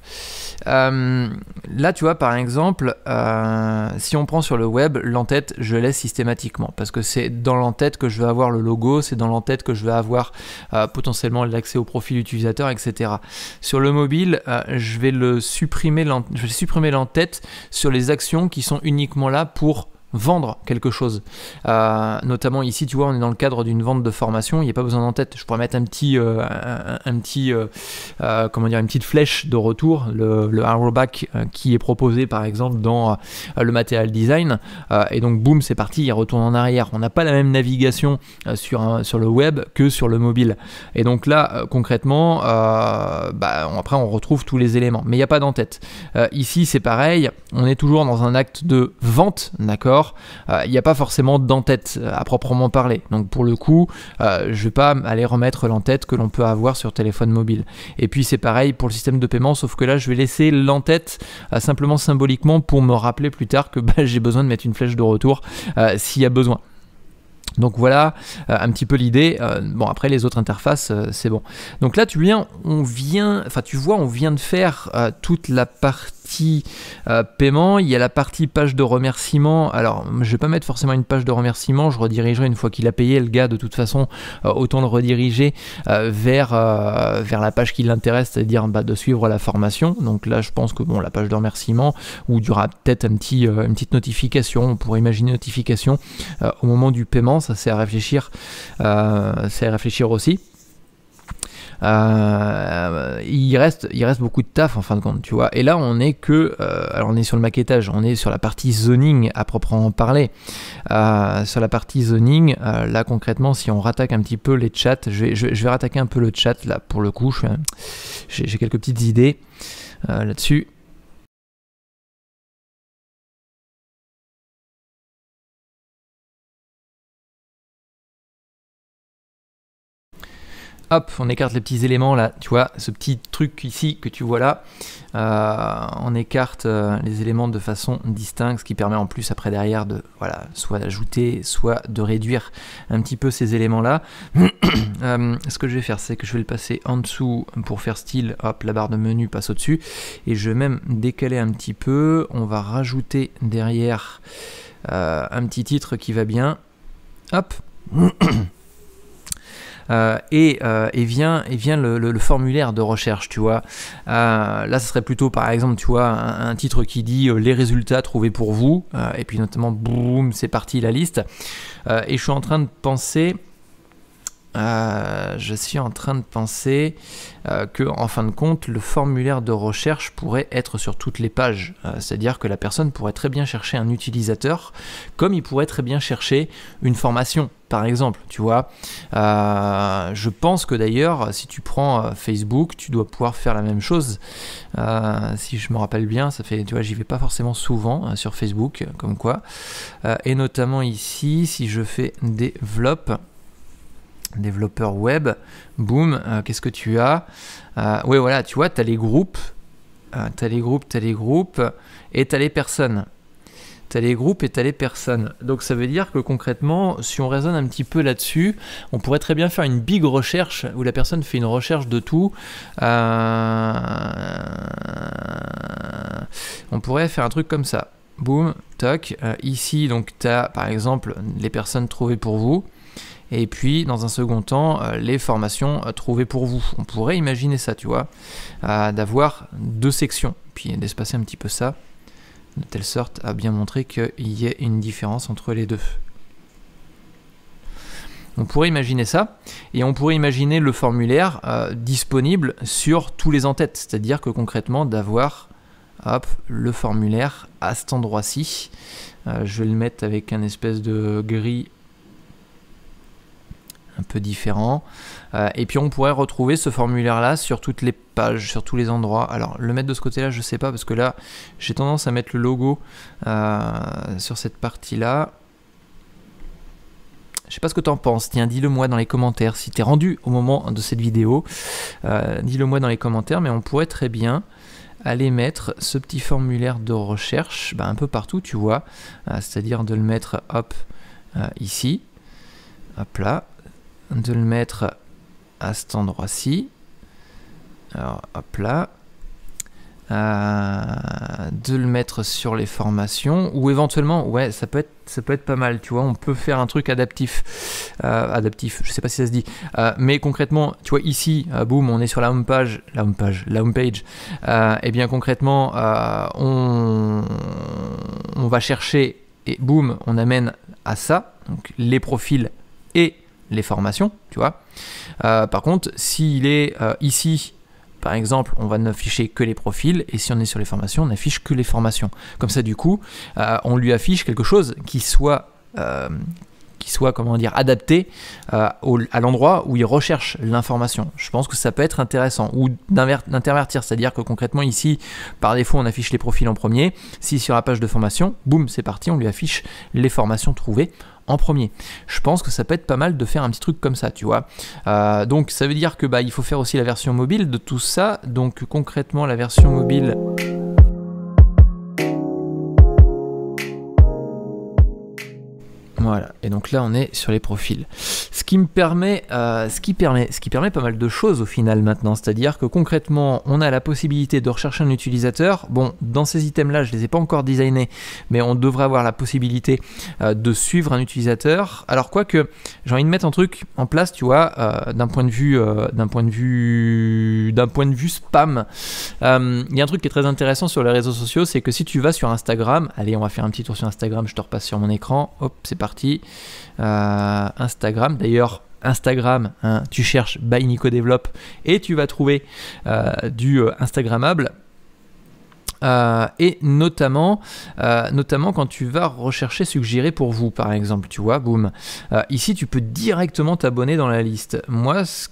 Euh, là, tu vois, par exemple, euh, si on prend sur le web, l'entête, je laisse systématiquement parce que c'est dans l'entête que je vais avoir le logo, c'est dans l'entête que je vais avoir euh, potentiellement l'accès au profil utilisateur, etc. Sur le mobile, je vais le je vais supprimer l'entête sur les actions qui sont uniquement là pour vendre quelque chose. Euh, notamment ici, tu vois, on est dans le cadre d'une vente de formation, il n'y a pas besoin d'en tête. Je pourrais mettre un petit, euh, un, petit euh, comment dire, une petite flèche de retour, le, le arrowback qui est proposé par exemple dans le matériel design. et donc, boum, c'est parti, il retourne en arrière. On n'a pas la même navigation sur, sur le web que sur le mobile. Et donc là, concrètement, bah, après, on retrouve tous les éléments, mais il n'y a pas d'en-tête. ici, c'est pareil, on est toujours dans un acte de vente, d'accord euh, il n'y a pas forcément d'entête euh, à proprement parler. Donc pour le coup, euh, je vais pas aller remettre l'entête que l'on peut avoir sur téléphone mobile. Et puis c'est pareil pour le système de paiement, sauf que là je vais laisser l'entête simplement symboliquement pour me rappeler plus tard que bah, j'ai besoin de mettre une flèche de retour s'il y a besoin. Donc voilà un petit peu l'idée. bon après les autres interfaces c'est bon. Donc là tu viens, on vient, enfin tu vois on vient de faire toute la partie euh, paiement, il y a la partie page de remerciement. Alors, je vais pas mettre forcément une page de remerciement, je redirigerai une fois qu'il a payé le gars de toute façon, euh, autant le rediriger euh, vers, vers la page qui l'intéresse, c'est-à-dire bah, de suivre la formation. Donc là, je pense que bon, la page de remerciement où il y aura peut-être un petit, une petite notification, on pourrait imaginer notification au moment du paiement, ça c'est à réfléchir, c'est à réfléchir aussi. Euh, il, reste, il reste beaucoup de taf en fin de compte, tu vois. Et là, on est que, euh, alors on est sur le maquettage, on est sur la partie zoning à proprement parler. Euh, sur la partie zoning, là concrètement, si on rattaque un petit peu les chats, je vais, vais rattaquer un peu le chat là pour le coup, j'ai quelques petites idées là-dessus. hop, on écarte les petits éléments là, tu vois, ce petit truc ici que tu vois là, euh, on écarte euh, les éléments de façon distincte, ce qui permet en plus après derrière de, voilà, soit d'ajouter, soit de réduire un petit peu ces éléments là. Euh, ce que je vais faire, c'est que je vais le passer en dessous pour faire style, hop, la barre de menu passe au-dessus, et je vais même décaler un petit peu, on va rajouter derrière un petit titre qui va bien, hop Euh, euh, et, vient, le, formulaire de recherche, tu vois. Euh, là, ce serait plutôt, par exemple, tu vois, un, un titre qui dit les résultats trouvés pour vous, et puis notamment, boum, c'est parti la liste. et je suis en train de penser euh, je suis en train de penser qu'en euh, que, en fin de compte, le formulaire de recherche pourrait être sur toutes les pages. Euh, c'est-à-dire que la personne pourrait très bien chercher un utilisateur, comme il pourrait très bien chercher une formation, par exemple. Tu vois, je pense que d'ailleurs, si tu prends Facebook, tu dois pouvoir faire la même chose. si je me rappelle bien, ça fait, tu vois, j'y vais pas forcément souvent hein, sur Facebook, comme quoi. et notamment ici, si je fais développe développeur web, boum, euh, qu'est-ce que tu as euh, Oui, voilà, tu vois, tu as les groupes, euh, tu as les groupes, tu as les groupes, et tu as les personnes. Tu as les groupes et tu as les personnes. Donc ça veut dire que concrètement, si on raisonne un petit peu là-dessus, on pourrait très bien faire une big recherche où la personne fait une recherche de tout. On pourrait faire un truc comme ça. Boum, toc. ici, donc tu as par exemple les personnes trouvées pour vous et puis dans un second temps euh, les formations euh, trouvées pour vous. On pourrait imaginer ça, tu vois, d'avoir deux sections, puis d'espacer un petit peu ça, de telle sorte à bien montrer qu'il y ait une différence entre les deux. On pourrait imaginer ça, et on pourrait imaginer le formulaire euh, disponible sur tous les entêtes, c'est-à-dire que concrètement d'avoir le formulaire à cet endroit-ci. je vais le mettre avec un espèce de gris un peu différent. Euh, et puis on pourrait retrouver ce formulaire-là sur toutes les pages, sur tous les endroits. Alors le mettre de ce côté-là, je sais pas, parce que là, j'ai tendance à mettre le logo euh, sur cette partie-là. Je sais pas ce que tu en penses, tiens, dis-le moi dans les commentaires, si tu es rendu au moment de cette vidéo, euh, dis-le moi dans les commentaires, mais on pourrait très bien aller mettre ce petit formulaire de recherche bah, un peu partout, tu vois, c'est-à-dire de le mettre, hop, ici, hop là, de le mettre à cet endroit-ci. Alors, hop là. Euh, de le mettre sur les formations ou éventuellement ouais ça peut être ça peut être pas mal tu vois on peut faire un truc adaptif euh, adaptif je sais pas si ça se dit euh, mais concrètement tu vois ici boum on est sur la home page la home page la home page et eh bien concrètement on on va chercher et boum on amène à ça donc les profils et les formations, tu vois. Euh, par contre, s'il est euh, ici, par exemple, on va n'afficher que les profils, et si on est sur les formations, on n'affiche que les formations. Comme ça, du coup, euh, on lui affiche quelque chose qui soit soit, comment dire, adapté euh, à l'endroit où il recherche l'information. Je pense que ça peut être intéressant. Ou d'intervertir, c'est-à-dire que concrètement ici, par défaut, on affiche les profils en premier. Si sur la page de formation, boum, c'est parti, on lui affiche les formations trouvées en premier. Je pense que ça peut être pas mal de faire un petit truc comme ça, tu vois. Euh, donc ça veut dire que bah il faut faire aussi la version mobile de tout ça. Donc concrètement la version mobile. Voilà, et donc là on est sur les profils. Ce qui me permet, euh, ce qui permet, ce qui permet pas mal de choses au final maintenant, c'est-à-dire que concrètement on a la possibilité de rechercher un utilisateur. Bon, dans ces items là je les ai pas encore designés, mais on devrait avoir la possibilité euh, de suivre un utilisateur. Alors quoique j'ai envie de mettre un truc en place, tu vois, euh, d'un point de vue, d'un point de vue, d'un point de vue spam. Il y a un truc qui est très intéressant sur les réseaux sociaux, c'est que si tu vas sur Instagram, allez on va faire un petit tour sur Instagram, je te repasse sur mon écran, hop c'est pas euh, Instagram, d'ailleurs, Instagram, hein, tu cherches by Nico Develop et tu vas trouver euh, du euh, Instagrammable. et notamment, notamment quand tu vas rechercher suggéré pour vous, par exemple, tu vois, boum. ici, tu peux directement t'abonner dans la liste. Moi, ce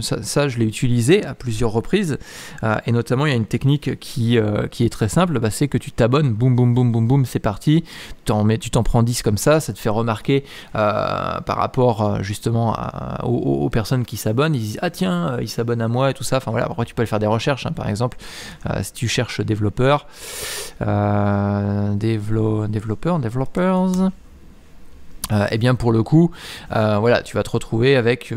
ça, je l'ai utilisé à plusieurs reprises, euh, et notamment il y a une technique qui, euh, qui est très simple, bah, c'est que tu t'abonnes, boum boum boum boum boum, c'est parti, en tu t'en prends 10 comme ça, ça te fait remarquer euh, par rapport justement aux, personnes qui s'abonnent, ils disent ah tiens, ils s'abonnent à moi et tout ça, enfin voilà, après tu peux aller faire des recherches, hein. par exemple, si tu cherches développeur, développeur, développeurs, et eh bien pour le coup, voilà, tu vas te retrouver avec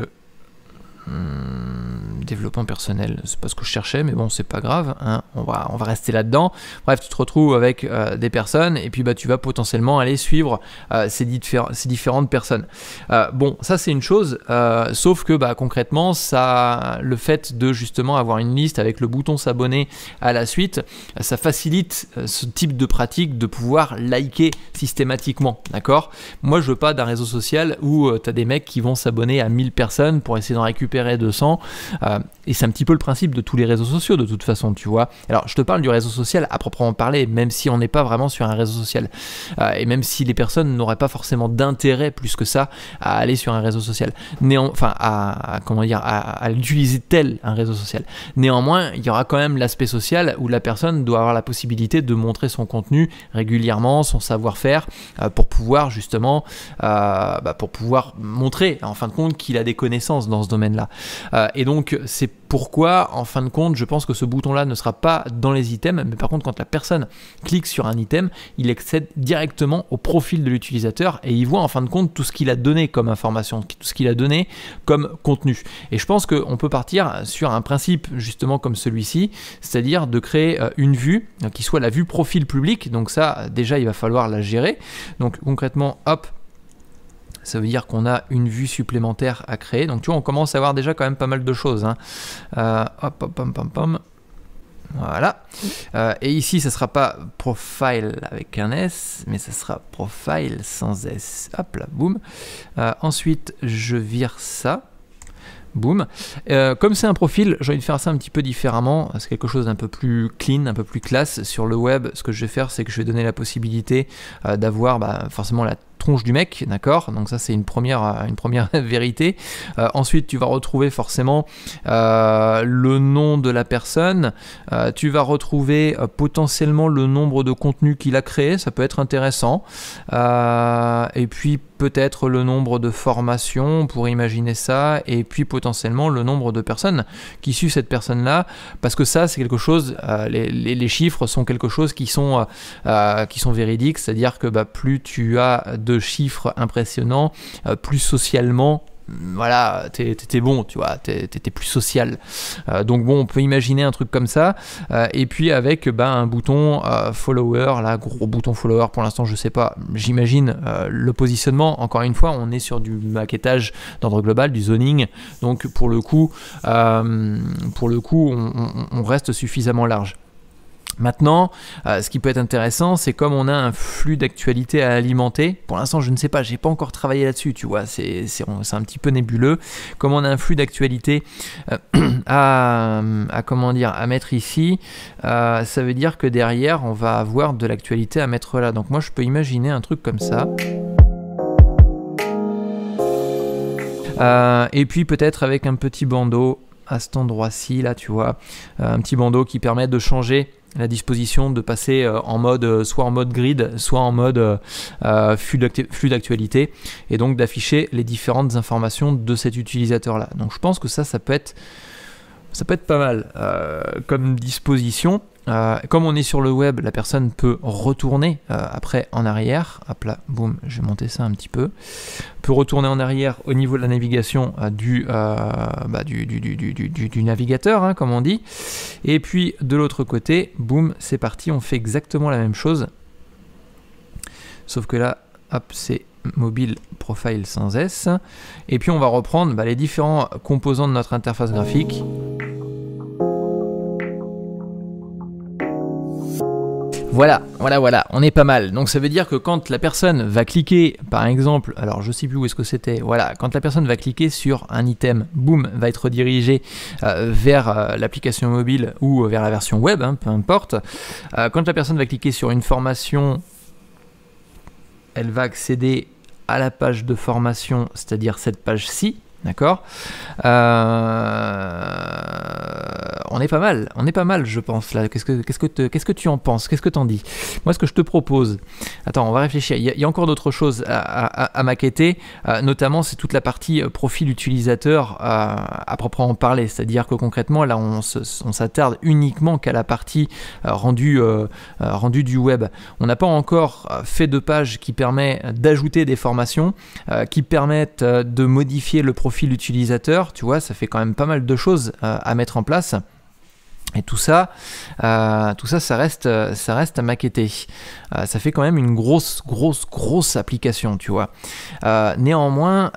Mm, développement personnel. C'est pas ce que je cherchais, mais bon, c'est pas grave. Hein. On, va, on va rester là-dedans. Bref, tu te retrouves avec euh, des personnes et puis bah, tu vas potentiellement aller suivre euh, ces, ces, différentes personnes. Euh, bon, ça c'est une chose, sauf que bah, concrètement, ça, le fait de justement avoir une liste avec le bouton s'abonner à la suite, ça facilite ce type de pratique de pouvoir liker systématiquement. D'accord Moi, je veux pas d'un réseau social où tu as des mecs qui vont s'abonner à 1000 personnes pour essayer d'en récupérer 200. Euh, et c'est un petit peu le principe de tous les réseaux sociaux de toute façon, tu vois. Alors je te parle du réseau social à proprement parler, même si on n'est pas vraiment sur un réseau social. Euh, et même si les personnes n'auraient pas forcément d'intérêt plus que ça à aller sur un réseau social. Enfin, à, comment dire, à, utiliser tel un réseau social. Néanmoins, il y aura quand même l'aspect social où la personne doit avoir la possibilité de montrer son contenu régulièrement, son savoir-faire, euh, pour pouvoir justement, bah, pour pouvoir montrer en fin de compte qu'il a des connaissances dans ce domaine-là. et donc c'est pourquoi, en fin de compte, je pense que ce bouton-là ne sera pas dans les items, mais par contre, quand la personne clique sur un item, il accède directement au profil de l'utilisateur et il voit en fin de compte tout ce qu'il a donné comme information, tout ce qu'il a donné comme contenu. Et je pense qu'on peut partir sur un principe justement comme celui-ci, c'est-à-dire de créer euh, une vue euh, qui soit la vue profil public. Donc ça, déjà, il va falloir la gérer. Donc concrètement, hop, ça veut dire qu'on a une vue supplémentaire à créer. Donc tu vois, on commence à avoir déjà quand même pas mal de choses. Hein. Euh, hop, hop, pom, Voilà. Euh, et ici, ça sera pas profile avec un S, mais ça sera profile sans S. Hop là, boum. Euh, ensuite, je vire ça. Boum. Euh, comme c'est un profil, j'ai envie de faire ça un petit peu différemment. C'est quelque chose d'un peu plus clean, un peu plus classe. Sur le web, ce que je vais faire, c'est que je vais donner la possibilité d'avoir bah, forcément la du mec, d'accord Donc ça c'est une première, euh, une première vérité. Euh, ensuite tu vas retrouver forcément euh, le nom de la personne, tu vas retrouver potentiellement le nombre de contenus qu'il a créé, ça peut être intéressant. et puis peut-être le nombre de formations pour imaginer ça, et puis potentiellement le nombre de personnes qui suivent cette personne-là, parce que ça, c'est quelque chose, euh, les, chiffres sont quelque chose qui sont, euh, euh, qui sont véridiques, c'est-à-dire que bah, plus tu as de chiffres impressionnants, plus socialement voilà, t'étais bon, tu vois, t'étais plus social. Euh, donc bon, on peut imaginer un truc comme ça. Euh, et puis avec bah, un bouton euh, follower, là, gros bouton follower, pour l'instant, je sais pas, j'imagine le positionnement. Encore une fois, on est sur du maquettage d'ordre global, du zoning. Donc pour le coup, pour le coup on reste suffisamment large. Maintenant, euh, ce qui peut être intéressant, c'est comme on a un flux d'actualité à alimenter, pour l'instant je ne sais pas, j'ai pas encore travaillé là-dessus, tu vois, c'est un petit peu nébuleux, comme on a un flux d'actualité euh, à, comment dire, à mettre ici, euh, ça veut dire que derrière on va avoir de l'actualité à mettre là. Donc moi je peux imaginer un truc comme ça. et puis peut-être avec un petit bandeau à cet endroit-ci, là tu vois, un petit bandeau qui permet de changer la disposition de passer euh, en mode euh, soit en mode grid, soit en mode euh, flux d'actualité, et donc d'afficher les différentes informations de cet utilisateur-là. Donc je pense que ça, ça peut être, ça peut être pas mal comme disposition. Euh, comme on est sur le web, la personne peut retourner euh, après en arrière. Hop là, boum, je vais monter ça un petit peu. Peut retourner en arrière au niveau de la navigation euh, bah, du, du, navigateur, hein, comme on dit. Et puis de l'autre côté, boum, c'est parti, on fait exactement la même chose. Sauf que là, hop, c'est mobile profile sans S. Et puis on va reprendre bah, les différents composants de notre interface graphique. Voilà, voilà, voilà, on est pas mal. Donc ça veut dire que quand la personne va cliquer, par exemple, alors je sais plus où est-ce que c'était, voilà, quand la personne va cliquer sur un item, boum, va être dirigée euh, vers euh, l'application mobile ou euh, vers la version web, hein, peu importe. quand la personne va cliquer sur une formation, elle va accéder à la page de formation, c'est-à-dire cette page-ci, D'accord euh, On est pas mal, on est pas mal, je pense. là. Qu'est-ce que, qu'est-ce que, qu'est-ce que tu en penses Qu'est-ce que dis Moi, ce que je te propose. Attends, on va réfléchir. Il y, a, encore d'autres choses à, maqueter. Euh, notamment, c'est toute la partie euh, profil utilisateur à proprement parler. C'est-à-dire que concrètement, là, on, s'attarde uniquement qu'à la partie rendue, rendue du web. On n'a pas encore fait de page qui permet d'ajouter des formations, qui permettent de modifier le profil profil utilisateur, tu vois, ça fait quand même pas mal de choses euh, à mettre en place. Et tout ça, euh, tout ça, ça reste, ça reste à maqueter. Euh, ça fait quand même une grosse, grosse, grosse application, tu vois. Euh, néanmoins,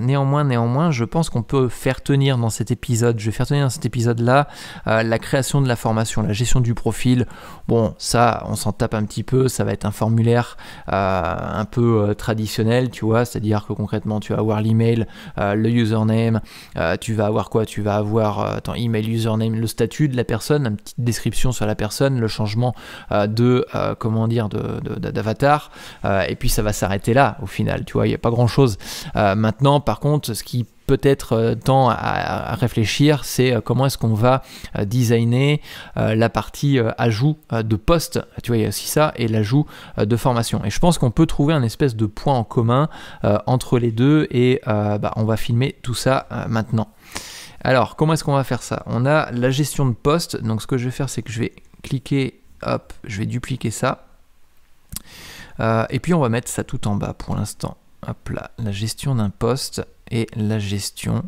néanmoins, néanmoins, je pense qu'on peut faire tenir dans cet épisode, je vais faire tenir dans cet épisode-là, la création de la formation, la gestion du profil. Bon, ça, on s'en tape un petit peu. Ça va être un formulaire un peu traditionnel, tu vois. C'est-à-dire que concrètement, tu vas avoir l'email, le username, tu vas avoir quoi Tu vas avoir ton email, username, le statut de la personne, une petite description sur la personne, le changement euh, de euh, comment dire d'avatar, euh, et puis ça va s'arrêter là au final. Tu vois, il n'y a pas grand chose. maintenant, par contre, ce qui peut-être temps à, réfléchir, c'est comment est-ce qu'on va designer la partie ajout de poste, tu vois, il y a aussi ça, et l'ajout de formation. Et je pense qu'on peut trouver un espèce de point en commun entre les deux, et bah, on va filmer tout ça maintenant. Alors, comment est-ce qu'on va faire ça On a la gestion de poste. Donc, ce que je vais faire, c'est que je vais cliquer, hop, je vais dupliquer ça. Euh, et puis, on va mettre ça tout en bas pour l'instant. Hop là, la gestion d'un poste et la gestion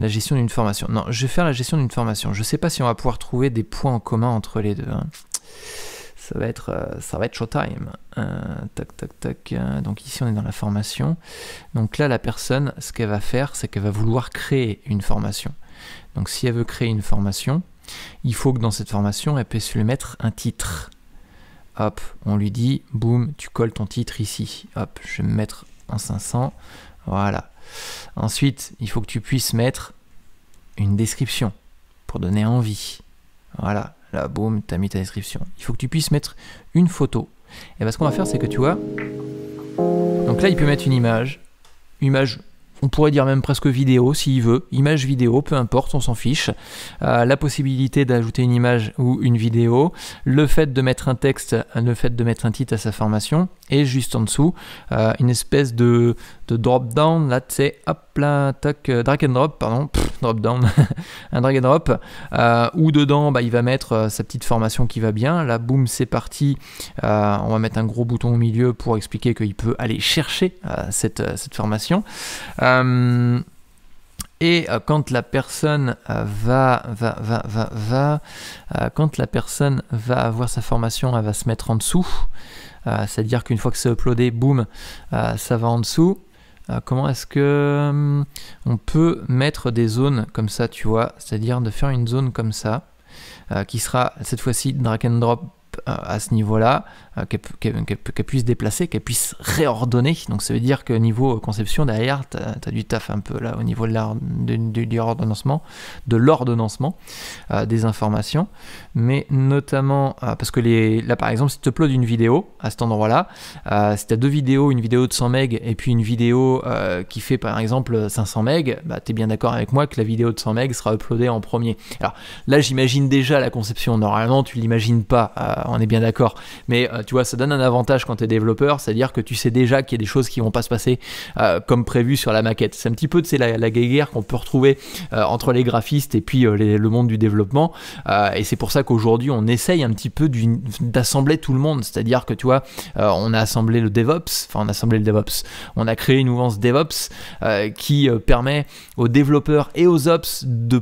la gestion d'une formation. Non, je vais faire la gestion d'une formation. Je ne sais pas si on va pouvoir trouver des points en commun entre les deux. Hein ça va être, euh, ça va être Showtime. Euh, tac, tac, tac. Euh, donc ici, on est dans la formation. Donc là, la personne, ce qu'elle va faire, c'est qu'elle va vouloir créer une formation. Donc si elle veut créer une formation, il faut que dans cette formation, elle puisse lui mettre un titre. Hop, on lui dit, boum, tu colles ton titre ici. Hop, je vais me mettre en 500. Voilà. Ensuite, il faut que tu puisses mettre une description pour donner envie. Voilà. Là, boum, t'as mis ta description. Il faut que tu puisses mettre une photo. Et bien, ce qu'on va faire, c'est que tu vois. Donc là, il peut mettre une image. Image on pourrait dire même presque vidéo s'il veut, image vidéo, peu importe, on s'en fiche. Euh, la possibilité d'ajouter une image ou une vidéo, le fait de mettre un texte, le fait de mettre un titre à sa formation, et juste en dessous, euh, une espèce de, de drop down. Là, sais, hop là, tac, euh, drag and drop, pardon, drop down, un drag and drop. Euh, où dedans, bah, il va mettre euh, sa petite formation qui va bien. Là, boum, c'est parti. on va mettre un gros bouton au milieu pour expliquer qu'il peut aller chercher cette, cette, formation. Et quand la personne va, va, va, va, va, quand la personne va avoir sa formation, elle va se mettre en dessous. C'est-à-dire qu'une fois que c'est uploadé, boum, ça va en dessous. Euh, comment est-ce que hum, on peut mettre des zones comme ça, tu vois, c'est-à-dire de faire une zone comme ça, euh, qui sera cette fois-ci drag and drop euh, à ce niveau-là, euh, qu'elle puisse déplacer, qu'elle puisse réordonner. Donc ça veut dire que niveau euh, conception, derrière, tu as, du taf un peu là au niveau de l'ordonnancement, de, l'ordonnancement de euh, des informations. Mais notamment, parce que les, là par exemple, si tu uploads une vidéo à cet endroit-là, si tu as deux vidéos, une vidéo de 100 MB et puis une vidéo qui fait par exemple 500 MB, bah, tu es bien d'accord avec moi que la vidéo de 100 MB sera uploadée en premier. Alors là, j'imagine déjà la conception. Normalement, tu l'imagines pas, on est bien d'accord. Mais tu vois, ça donne un avantage quand tu es développeur, c'est-à-dire que tu sais déjà qu'il y a des choses qui vont pas se passer euh, comme prévu sur la maquette. C'est un petit peu c'est la, la qu'on peut retrouver euh, entre les graphistes et puis euh, le monde du développement. et c'est pour ça qu'aujourd'hui, on essaye un petit peu d'assembler tout le monde, c'est-à-dire que tu vois, on a assemblé le DevOps, enfin on a assemblé le DevOps, on a créé une mouvance DevOps qui permet aux développeurs et aux ops de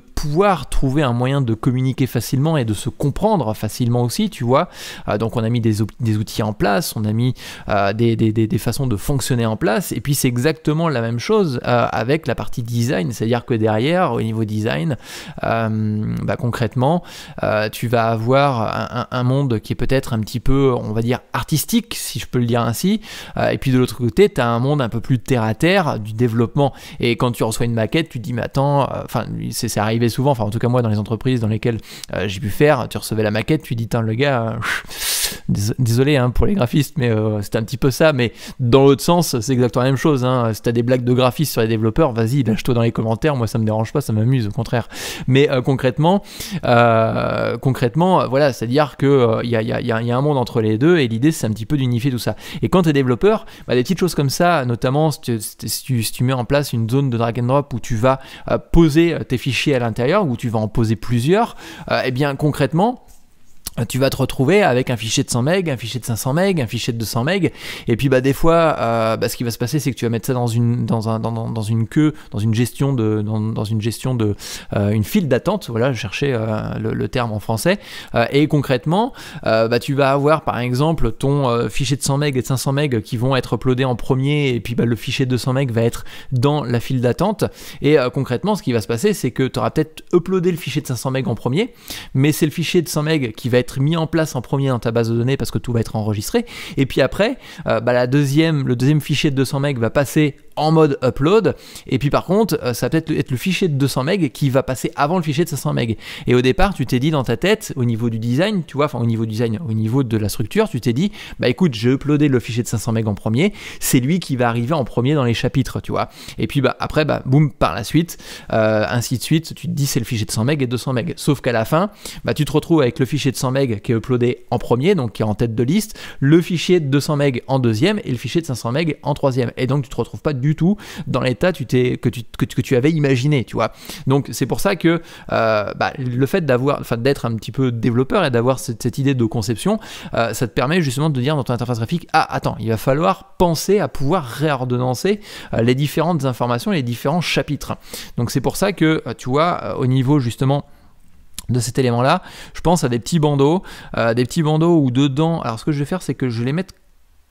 trouver un moyen de communiquer facilement et de se comprendre facilement aussi, tu vois. Euh, donc on a mis des, des, outils en place, on a mis euh, des, façons de fonctionner en place, et puis c'est exactement la même chose euh, avec la partie design, c'est-à-dire que derrière, au niveau design, bah, concrètement, tu vas avoir un, monde qui est peut-être un petit peu, on va dire, artistique, si je peux le dire ainsi, et puis de l'autre côté, tu as un monde un peu plus terre à terre du développement, et quand tu reçois une maquette, tu dis, mais attends, enfin, c'est arrivé souvent, enfin en tout cas moi dans les entreprises dans lesquelles euh, j'ai pu faire, tu recevais la maquette, tu dis, tiens le gars, euh, Désolé hein, pour les graphistes, mais euh, c'est un petit peu ça. Mais dans l'autre sens, c'est exactement la même chose. Hein. Si t'as des blagues de graphistes sur les développeurs, vas-y, lâche-toi dans les commentaires. Moi, ça me dérange pas, ça m'amuse, au contraire. Mais euh, concrètement, euh, concrètement, voilà, c'est-à-dire que il y a, un monde entre les deux, et l'idée, c'est un petit peu d'unifier tout ça. Et quand t'es développeur, bah, des petites choses comme ça, notamment si tu, mets en place une zone de drag and drop où tu vas poser tes fichiers à l'intérieur, où tu vas en poser plusieurs, et eh bien concrètement, tu vas te retrouver avec un fichier de 100 MB, un fichier de 500 MB, un fichier de 200 MB, et puis bah des fois, euh, bah, ce qui va se passer, c'est que tu vas mettre ça dans une dans un dans, une queue, dans une gestion de dans, une gestion de euh, une file d'attente. Voilà, je cherchais euh, le, terme en français. et concrètement, bah, tu vas avoir par exemple ton fichier de 100 MB et de 500 MB qui vont être uploadés en premier, et puis bah, le fichier de 200 MB va être dans la file d'attente. Et concrètement, ce qui va se passer, c'est que tu auras peut-être uploadé le fichier de 500 MB en premier, mais c'est le fichier de 100 MB qui va être mis en place en premier dans ta base de données parce que tout va être enregistré. Et puis après, euh, bah, la deuxième, le deuxième fichier de 200 MB va passer en mode upload. Et puis par contre, euh, ça peut-être le fichier de 200 MB qui va passer avant le fichier de 500 MB. Et au départ, tu t'es dit dans ta tête, au niveau du design, tu vois, enfin au niveau du design, au niveau de la structure, tu t'es dit, bah écoute, j'ai uploadé le fichier de 500 MB en premier, c'est lui qui va arriver en premier dans les chapitres, tu vois. Et puis bah après, bah boum, par la suite, euh, ainsi de suite, tu te dis c'est le fichier de 100 MB et 200 MB. Sauf qu'à la fin, bah tu te retrouves avec le fichier de 100 MB qui est uploadé en premier, donc qui est en tête de liste, le fichier de 200 MB en deuxième et le fichier de 500 MB en troisième. Et donc tu te retrouves pas du tout dans l'état que, tu, que, tu avais imaginé, tu vois. Donc c'est pour ça que euh, bah, le fait d'avoir, enfin, d'être un petit peu développeur et d'avoir cette, idée de conception, euh, ça te permet justement de dire dans ton interface graphique, ah attends, il va falloir penser à pouvoir réordonnancer euh, les différentes informations, les différents chapitres. Donc c'est pour ça que, tu vois, au niveau justement de cet élément là je pense à des petits bandeaux des petits bandeaux où dedans alors ce que je vais faire c'est que je les mettre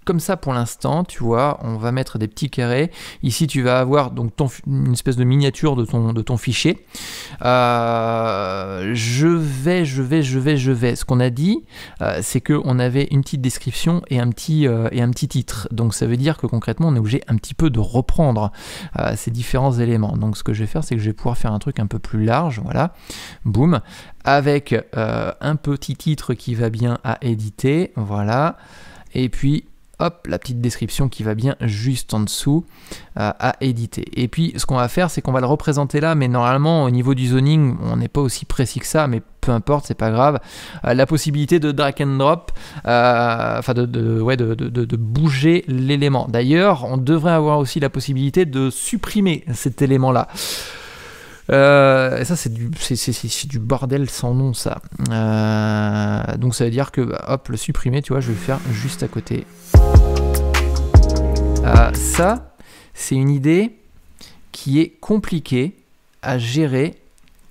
comme ça pour l'instant, tu vois, on va mettre des petits carrés. Ici, tu vas avoir donc ton, une espèce de miniature de ton, de ton fichier. Euh, je vais, je vais, je vais, je vais. Ce qu'on a dit, euh, c'est c'est qu'on avait une petite description et un petit, euh, et un petit titre. Donc ça veut dire que concrètement, on est obligé un petit peu de reprendre ces différents éléments. Donc ce que je vais faire, c'est que je vais pouvoir faire un truc un peu plus large, voilà, boum, avec un petit titre qui va bien à éditer, voilà. Et puis hop, la petite description qui va bien juste en dessous euh, à éditer. Et puis ce qu'on va faire, c'est qu'on va le représenter là, mais normalement au niveau du zoning, on n'est pas aussi précis que ça, mais peu importe, c'est pas grave. Euh, la possibilité de drag and drop, euh, enfin de, bouger l'élément. D'ailleurs, on devrait avoir aussi la possibilité de supprimer cet élément-là. et ça, c'est du, du bordel sans nom, ça. donc, ça veut dire que, hop, le supprimer, tu vois, je vais le faire juste à côté. Ah, ça, c'est une idée qui est compliquée à gérer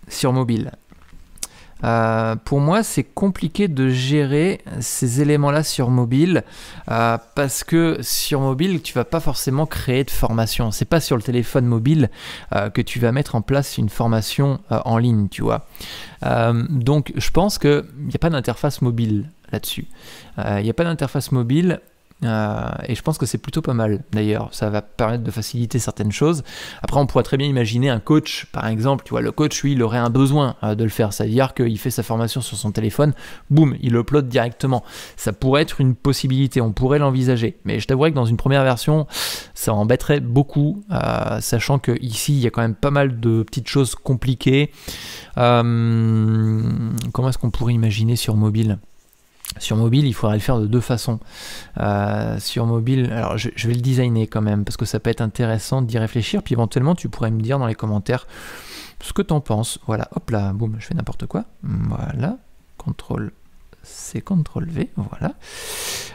sur mobile. Euh, pour moi, c'est compliqué de gérer ces éléments-là sur mobile euh, parce que sur mobile, tu vas pas forcément créer de formation. C'est pas sur le téléphone mobile euh, que tu vas mettre en place une formation en ligne, tu vois. donc, je pense qu'il n'y a pas d'interface mobile là-dessus. Il n'y a pas d'interface mobile euh, et je pense que c'est plutôt pas mal d'ailleurs. Ça va permettre de faciliter certaines choses. Après, on pourrait très bien imaginer un coach, par exemple. Tu vois, le coach, lui, il aurait un besoin euh, de le faire. C'est-à-dire qu'il fait sa formation sur son téléphone, boum, il upload directement. Ça pourrait être une possibilité, on pourrait l'envisager. Mais je t'avouerai que dans une première version, ça embêterait beaucoup, euh, sachant que ici, il y a quand même pas mal de petites choses compliquées. comment est-ce qu'on pourrait imaginer sur mobile sur mobile, il faudrait le faire de deux façons. Euh, sur mobile, alors je, vais le designer quand même, parce que ça peut être intéressant d'y réfléchir, puis éventuellement tu pourrais me dire dans les commentaires ce que t'en penses. Voilà, hop là, boum, je fais n'importe quoi. Voilà, CTRL C, contrôle V, voilà.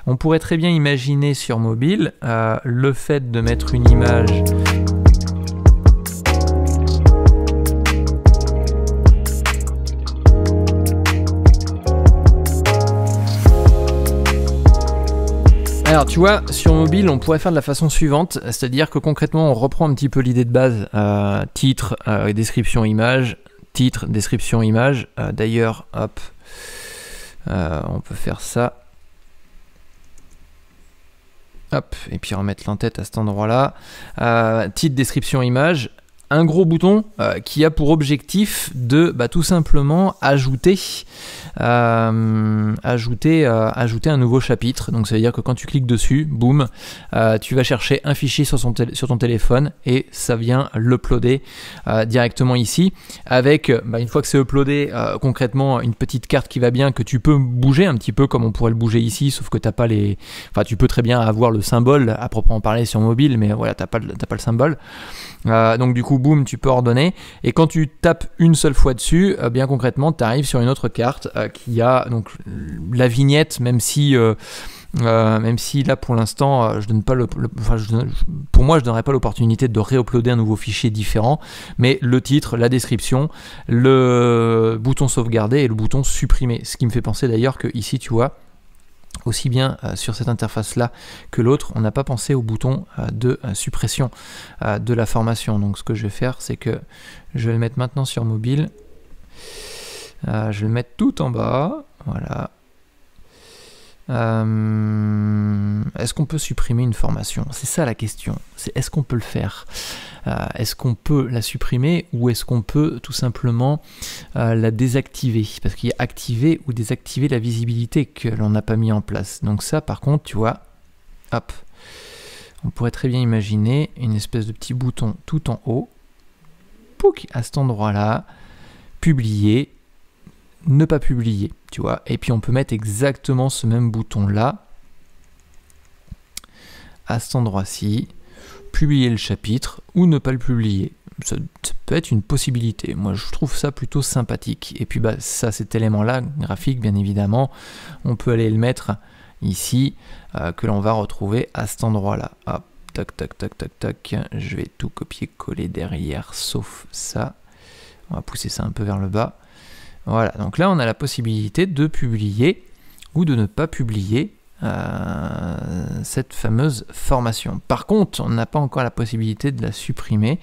On pourrait très bien imaginer sur mobile euh, le fait de mettre une image Alors tu vois, sur mobile, on pourrait faire de la façon suivante, c'est-à-dire que concrètement, on reprend un petit peu l'idée de base, euh, titre, euh, et description, image, titre, description, image. Euh, d'ailleurs, hop, on peut faire ça. Hop, et puis remettre l'entête à cet endroit-là. titre, description, image un gros bouton euh, qui a pour objectif de bah, tout simplement ajouter, euh, ajouter, euh, ajouter un nouveau chapitre. Donc ça veut dire que quand tu cliques dessus, boum, tu vas chercher un fichier sur, sur ton téléphone et ça vient l'uploader directement ici. Avec, bah, une fois que c'est uploadé, concrètement une petite carte qui va bien que tu peux bouger un petit peu comme on pourrait le bouger ici, sauf que t'as pas les, enfin tu peux très bien avoir le symbole à proprement parler sur mobile, mais voilà t'as pas, pas le symbole. Euh, donc du coup, boum, tu peux ordonner. Et quand tu tapes une seule fois dessus, euh, bien concrètement, tu arrives sur une autre carte euh, qui a donc la vignette, même si... même si là pour l'instant je donne pas le, pour moi je donnerai pas l'opportunité de réuploader un nouveau fichier différent mais le titre la description le bouton sauvegarder et le bouton supprimer ce qui me fait penser d'ailleurs que ici tu vois aussi bien euh, sur cette interface-là que l'autre. On n'a pas pensé au bouton euh, de euh, suppression de la formation. Donc ce que je vais faire, c'est que je vais le mettre maintenant sur mobile. je vais le mettre tout en bas. Voilà. Euh, est-ce qu'on peut supprimer une formation C'est ça la question. C'est est-ce qu'on peut le faire euh, Est-ce qu'on peut la supprimer ou est-ce qu'on peut tout simplement euh, la désactiver Parce qu'il y a activer ou désactiver la visibilité que l'on n'a pas mis en place. Donc ça, par contre, tu vois, hop, on pourrait très bien imaginer une espèce de petit bouton tout en haut, pouc, à cet endroit-là, publier ne pas publier, tu vois. Et puis on peut mettre exactement ce même bouton là, à cet endroit-ci, publier le chapitre ou ne pas le publier. Ça, peut être une possibilité. Moi, je trouve ça plutôt sympathique. Et puis, bah, ça, cet élément-là, graphique, bien évidemment, on peut aller le mettre ici, euh, que l'on va retrouver à cet endroit-là. Hop, tac, tac, tac, tac, tac. Je vais tout copier-coller derrière, sauf ça. On va pousser ça un peu vers le bas. Voilà, donc là on a la possibilité de publier ou de ne pas publier euh, cette fameuse formation. Par contre, on n'a pas encore la possibilité de la supprimer.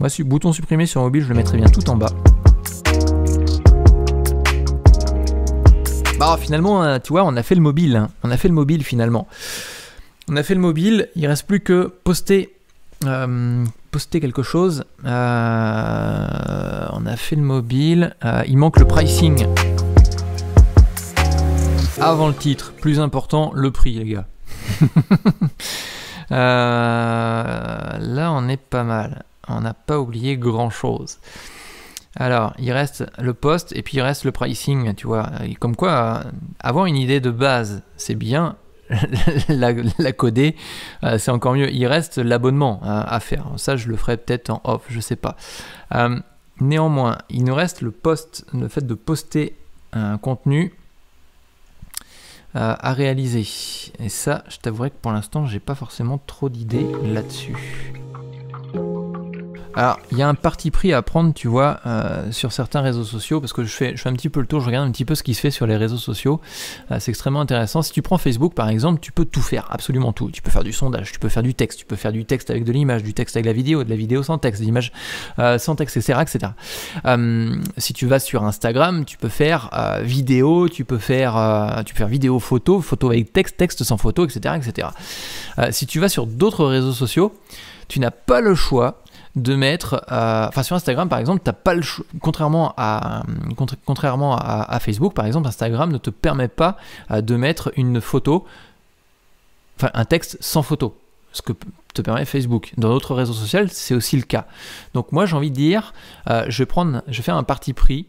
Moi, bouton supprimer sur mobile, je le mettrai bien tout en bas. Bah finalement, euh, tu vois, on a fait le mobile. Hein. On a fait le mobile finalement. On a fait le mobile, il reste plus que poster euh, poster quelque chose. Euh, on a fait le mobile. Euh, il manque le pricing. Avant le titre, plus important, le prix, les gars. là, on est pas mal. On n'a pas oublié grand chose. Alors, il reste le poste et puis il reste le pricing, tu vois. comme quoi, avoir une idée de base, c'est bien, la, coder, euh, c'est encore mieux. Il reste l'abonnement hein, à faire. Ça, je le ferai peut-être en off, je ne sais pas. Euh, néanmoins, il nous reste le poste, le fait de poster un contenu euh, à réaliser. Et ça, je t'avouerai que pour l'instant, j'ai pas forcément trop d'idées là-dessus. Alors, il y a un parti pris à prendre, tu vois, euh, sur certains réseaux sociaux, parce que je fais, je fais un petit peu le tour, je regarde un petit peu ce qui se fait sur les réseaux sociaux. Euh, c'est extrêmement intéressant. Si tu prends Facebook, par exemple, tu peux tout faire, absolument tout. Tu peux faire du sondage, tu peux faire du texte, tu peux faire du texte avec de l'image, du texte avec la vidéo, de la vidéo sans texte, de l'image euh, sans texte, etc. etc. si tu vas sur Instagram, tu peux faire vidéo, tu peux faire, tu peux vidéo, photo, photo avec texte, texte sans photo, etc. etc. si tu vas sur d'autres réseaux sociaux, tu n'as pas le choix de mettre, euh, enfin sur Instagram par exemple, t'as pas le contrairement à euh, contrairement à, Facebook par exemple, Instagram ne te permet pas euh, de mettre une photo, enfin un texte sans photo, ce que te permet Facebook. Dans d'autres réseaux sociaux, c'est aussi le cas. Donc moi j'ai envie de dire, je vais prendre, je vais faire un parti pris,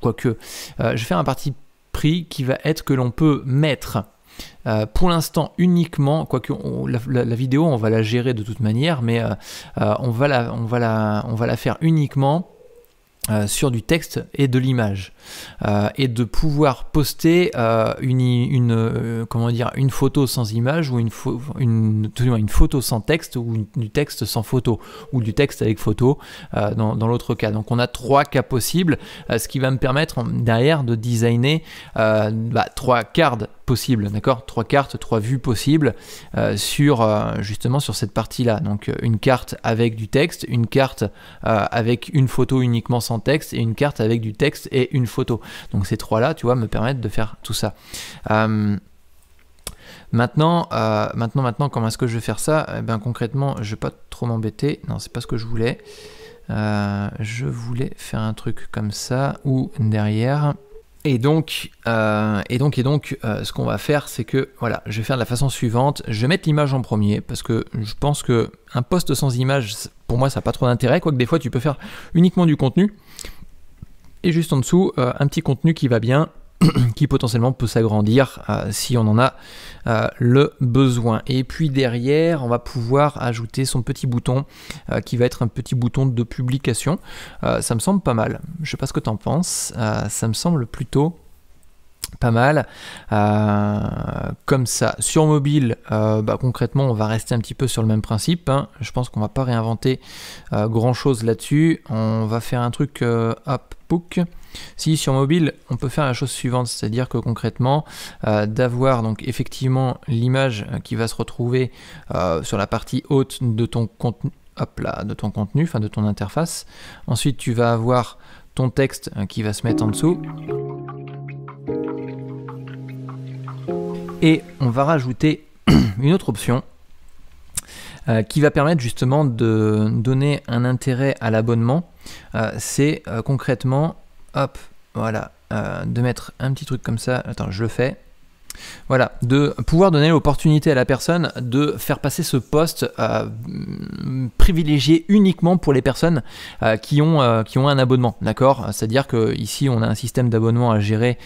quoique, je vais faire un parti pris qui va être que l'on peut mettre euh, pour l'instant uniquement, quoique la, vidéo on va la gérer de toute manière, mais euh, euh, on, va la, on, va la, on va la faire uniquement sur du texte et de l'image. Euh, et de pouvoir poster euh, une, euh, comment dire une photo sans image ou une, une, une photo sans texte ou du texte sans photo ou du texte avec photo dans, l'autre cas. Donc on a trois cas possibles, ce qui va me permettre derrière de designer bah, trois cartes possibles, d'accord Trois cartes, trois vues possibles sur justement sur cette partie-là. Donc une carte avec du texte, une carte avec une photo uniquement sans texte et une carte avec du texte et une photo photo Donc ces trois-là, tu vois, me permettent de faire tout ça. Euh, maintenant, euh, maintenant, maintenant, comment est-ce que je vais faire ça eh bien, concrètement, je vais pas trop m'embêter. Non, c'est pas ce que je voulais. Euh, je voulais faire un truc comme ça ou derrière. Et donc, et donc, et donc, ce qu'on va faire, c'est que voilà, je vais faire de la façon suivante. Je vais mettre l'image en premier parce que je pense que un poste sans image, pour moi, ça n'a pas trop d'intérêt. Quoique des fois, tu peux faire uniquement du contenu et juste en dessous, euh, un petit contenu qui va bien, qui potentiellement peut s'agrandir euh, si on en a euh, le besoin. Et puis derrière, on va pouvoir ajouter son petit bouton qui va être un petit bouton de publication. ça me semble pas mal. Je sais pas ce que tu en penses. ça me semble plutôt pas mal. Euh, comme ça, sur mobile, euh, bah, concrètement, on va rester un petit peu sur le même principe. Hein. Je pense qu'on va pas réinventer euh, grand chose là-dessus. On va faire un truc hop, book. Si sur mobile, on peut faire la chose suivante, c'est-à-dire que concrètement, d'avoir donc effectivement l'image qui va se retrouver sur la partie haute de ton contenu, hop de ton contenu, enfin de ton interface. Ensuite, tu vas avoir ton texte qui va se mettre en dessous. Et on va rajouter une autre option euh, qui va permettre justement de donner un intérêt à l'abonnement. Euh, c'est euh, concrètement, hop, voilà, de mettre un petit truc comme ça. Attends, je le fais. Voilà, de pouvoir donner l'opportunité à la personne de faire passer ce poste privilégié uniquement pour les personnes qui, ont, qui ont un abonnement, d'accord C'est-à-dire que ici on a un système d'abonnement à gérer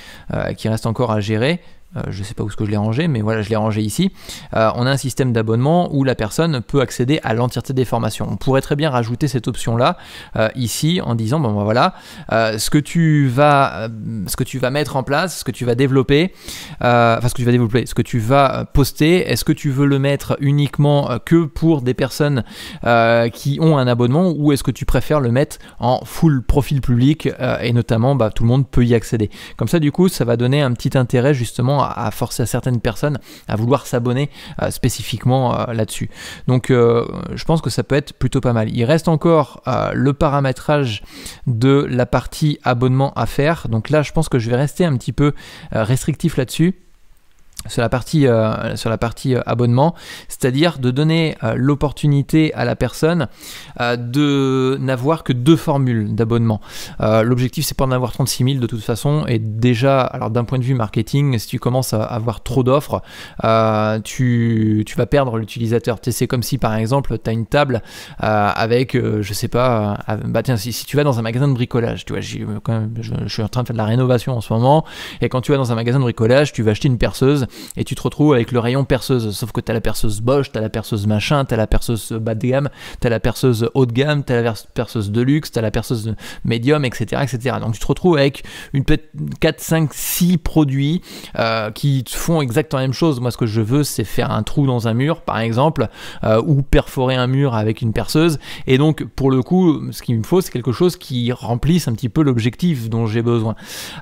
qui reste encore à gérer. Euh, je ne sais pas où ce que je l'ai rangé, mais voilà, je l'ai rangé ici. Euh, on a un système d'abonnement où la personne peut accéder à l'entièreté des formations. On pourrait très bien rajouter cette option-là euh, ici en disant, bon ben voilà, ce, que tu vas, ce que tu vas mettre en place, ce que tu vas développer, enfin ce que tu vas développer, ce que tu vas poster, est-ce que tu veux le mettre uniquement que pour des personnes qui ont un abonnement ou est-ce que tu préfères le mettre en full profil public et notamment bah, tout le monde peut y accéder. Comme ça, du coup, ça va donner un petit intérêt justement à forcer à certaines personnes à vouloir s'abonner euh, spécifiquement euh, là-dessus. Donc euh, je pense que ça peut être plutôt pas mal. Il reste encore le paramétrage de la partie abonnement à faire. Donc là, je pense que je vais rester un petit peu restrictif là-dessus sur la partie, euh, sur la partie euh, abonnement, c'est-à-dire de donner euh, l'opportunité à la personne de n'avoir que deux formules d'abonnement. L'objectif, c'est pas d'en avoir 36 000 de toute façon, et déjà, alors d'un point de vue marketing, si tu commences à avoir trop d'offres, tu, vas perdre l'utilisateur. C'est comme si par exemple, tu as une table avec, je sais pas, bah si, tu vas dans un magasin de bricolage, tu vois, je suis en train de faire de la rénovation en ce moment, et quand tu vas dans un magasin de bricolage, tu vas acheter une perceuse et tu te retrouves avec le rayon perceuse. Sauf que as la perceuse Bosch, t'as la perceuse machin, t'as la perceuse bas de gamme, t'as la perceuse haut de gamme, t'as la perceuse de luxe, t'as la perceuse médium, etc., etc. Donc tu te retrouves avec une 4, 5, 6 produits euh, qui font exactement la même chose. Moi, ce que je veux, c'est faire un trou dans un mur, par exemple, euh, ou perforer un mur avec une perceuse. Et donc, pour le coup, ce qu'il me faut, c'est quelque chose qui remplisse un petit peu l'objectif dont j'ai besoin.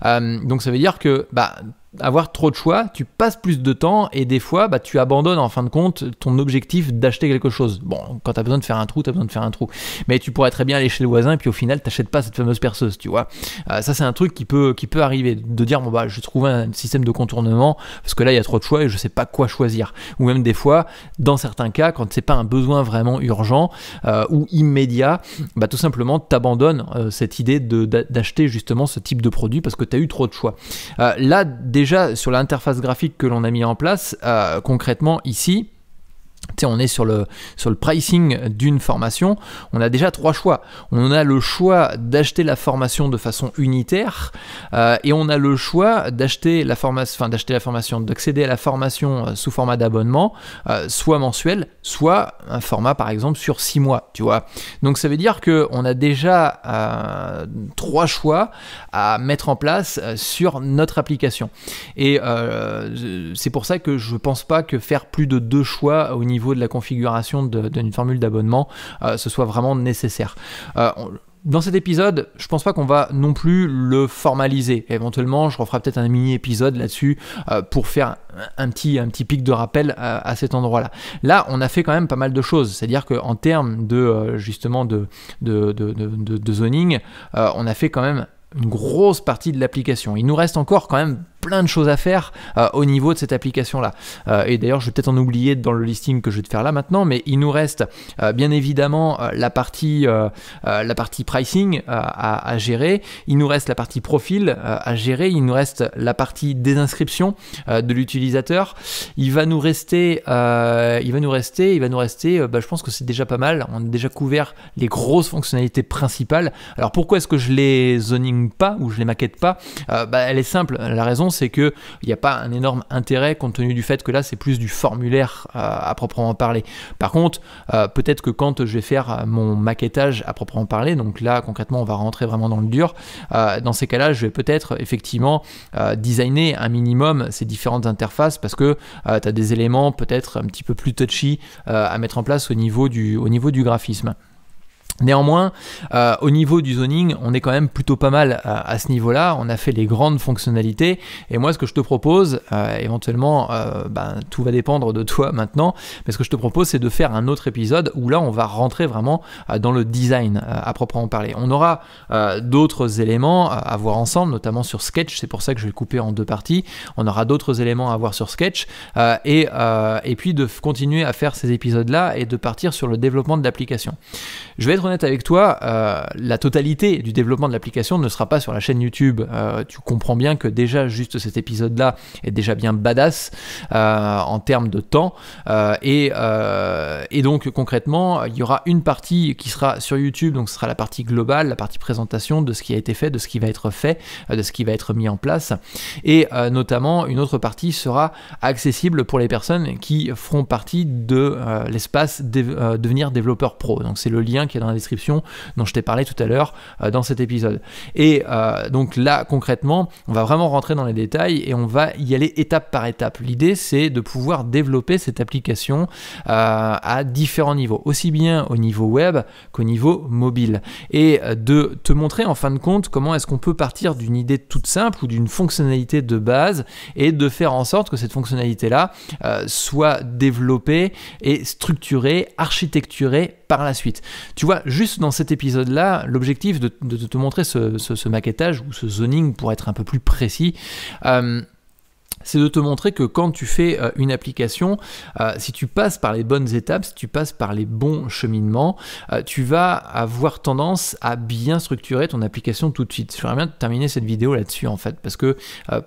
Euh, donc ça veut dire que bah, avoir trop de choix, tu passes plus de temps et des fois, bah, tu abandonnes en fin de compte ton objectif d'acheter quelque chose. Bon, quand tu as besoin de faire un trou, tu as besoin de faire un trou. Mais tu pourrais très bien aller chez le voisin et puis au final, t'achètes pas cette fameuse perceuse, tu vois. Euh, ça, c'est un truc qui peut, qui peut arriver, de dire, bon, bah, je trouve un système de contournement parce que là, il y a trop de choix et je sais pas quoi choisir. Ou même des fois, dans certains cas, quand c'est pas un besoin vraiment urgent euh, ou immédiat, bah, tout simplement, tu abandonnes euh, cette idée d'acheter justement ce type de produit parce que tu as eu trop de choix. là, déjà, déjà sur l'interface graphique que l'on a mis en place, euh, concrètement ici, on est sur le, sur le pricing d'une formation, on a déjà trois choix. On a le choix d'acheter la formation de façon unitaire euh, et on a le choix d'acheter la, enfin, d'acheter la formation, d'accéder à la formation euh, sous format d'abonnement, euh, soit mensuel, soit un format par exemple sur six mois, tu vois. Donc ça veut dire qu'on a déjà trois choix à mettre en place sur notre application. Et c'est pour ça que je pense pas que faire plus de deux choix au niveau niveau de la configuration d'une formule d'abonnement, euh, ce soit vraiment nécessaire. Euh, dans cet épisode, je pense pas qu'on va non plus le formaliser. Éventuellement, je referai peut-être un mini épisode là-dessus euh, pour faire un petit, un petit pic de rappel à, cet endroit-là. Là, on a fait quand même pas mal de choses. C'est-à-dire qu'en termes de justement de, de, de, zoning, on a fait quand même une grosse partie de l'application. Il nous reste encore quand même plein de choses à faire euh, au niveau de cette application-là. Euh, et d'ailleurs, je vais peut-être en oublier dans le listing que je vais te faire là maintenant, mais il nous reste euh, bien évidemment la, partie, la partie pricing à, gérer, il nous reste la partie profil à gérer, il nous reste la partie désinscription de l'utilisateur. Il va nous rester, il va nous rester, il va nous rester, je pense que c'est déjà pas mal, on a déjà couvert les grosses fonctionnalités principales. Alors pourquoi est-ce que je les zoning pas ou je les maquette pas bah, Elle est simple, la raison c'est qu'il n'y a pas un énorme intérêt compte tenu du fait que là, c'est plus du formulaire euh, à proprement parler. Par contre, euh, peut-être que quand je vais faire euh, mon maquettage à proprement parler, donc là, concrètement, on va rentrer vraiment dans le dur, dans ces cas-là, je vais peut-être effectivement designer un minimum ces différentes interfaces parce que tu as des éléments peut-être un petit peu plus touchy à mettre en place au niveau du, au niveau du graphisme. Néanmoins, euh, au niveau du zoning, on est quand même plutôt pas mal à, ce niveau-là. On a fait les grandes fonctionnalités. Et moi, ce que je te propose, euh, éventuellement, euh, ben, tout va dépendre de toi maintenant, mais ce que je te propose, c'est de faire un autre épisode où là, on va rentrer vraiment dans le design à proprement parler. On aura d'autres éléments à voir ensemble, notamment sur Sketch. C'est pour ça que je vais couper en deux parties. On aura d'autres éléments à voir sur Sketch. et, et puis de continuer à faire ces épisodes-là et de partir sur le développement de l'application. Je vais être honnête avec toi, euh, la totalité du développement de l'application ne sera pas sur la chaîne YouTube. Euh, tu comprends bien que déjà juste cet épisode-là est déjà bien badass euh, en termes de temps. Et, donc concrètement, il y aura une partie qui sera sur YouTube, donc ce sera la partie globale, la partie présentation de ce qui a été fait, de ce qui va être fait, de ce qui va être mis en place. Et notamment, une autre partie sera accessible pour les personnes qui feront partie de l'espace devenir développeur pro. Donc c'est le lien qui est dans la description dont je t'ai parlé tout à l'heure euh, dans cet épisode. Et euh, donc là, concrètement, on va vraiment rentrer dans les détails et on va y aller étape par étape. L'idée, c'est de pouvoir développer cette application euh, à différents niveaux, aussi bien au niveau web qu'au niveau mobile. Et de te montrer en fin de compte comment est-ce qu'on peut partir d'une idée toute simple ou d'une fonctionnalité de base et de faire en sorte que cette fonctionnalité-là soit développée et structurée, architecturée par la suite. Tu vois, juste dans cet épisode-là, l'objectif de, te montrer ce, maquettage ou ce zoning pour être un peu plus précis, euh, c'est de te montrer que quand tu fais euh, une application, euh, si tu passes par les bonnes étapes, si tu passes par les bons cheminements, euh, tu vas avoir tendance à bien structurer ton application tout de suite. Je J'aimerais bien terminer cette vidéo là-dessus en fait, parce que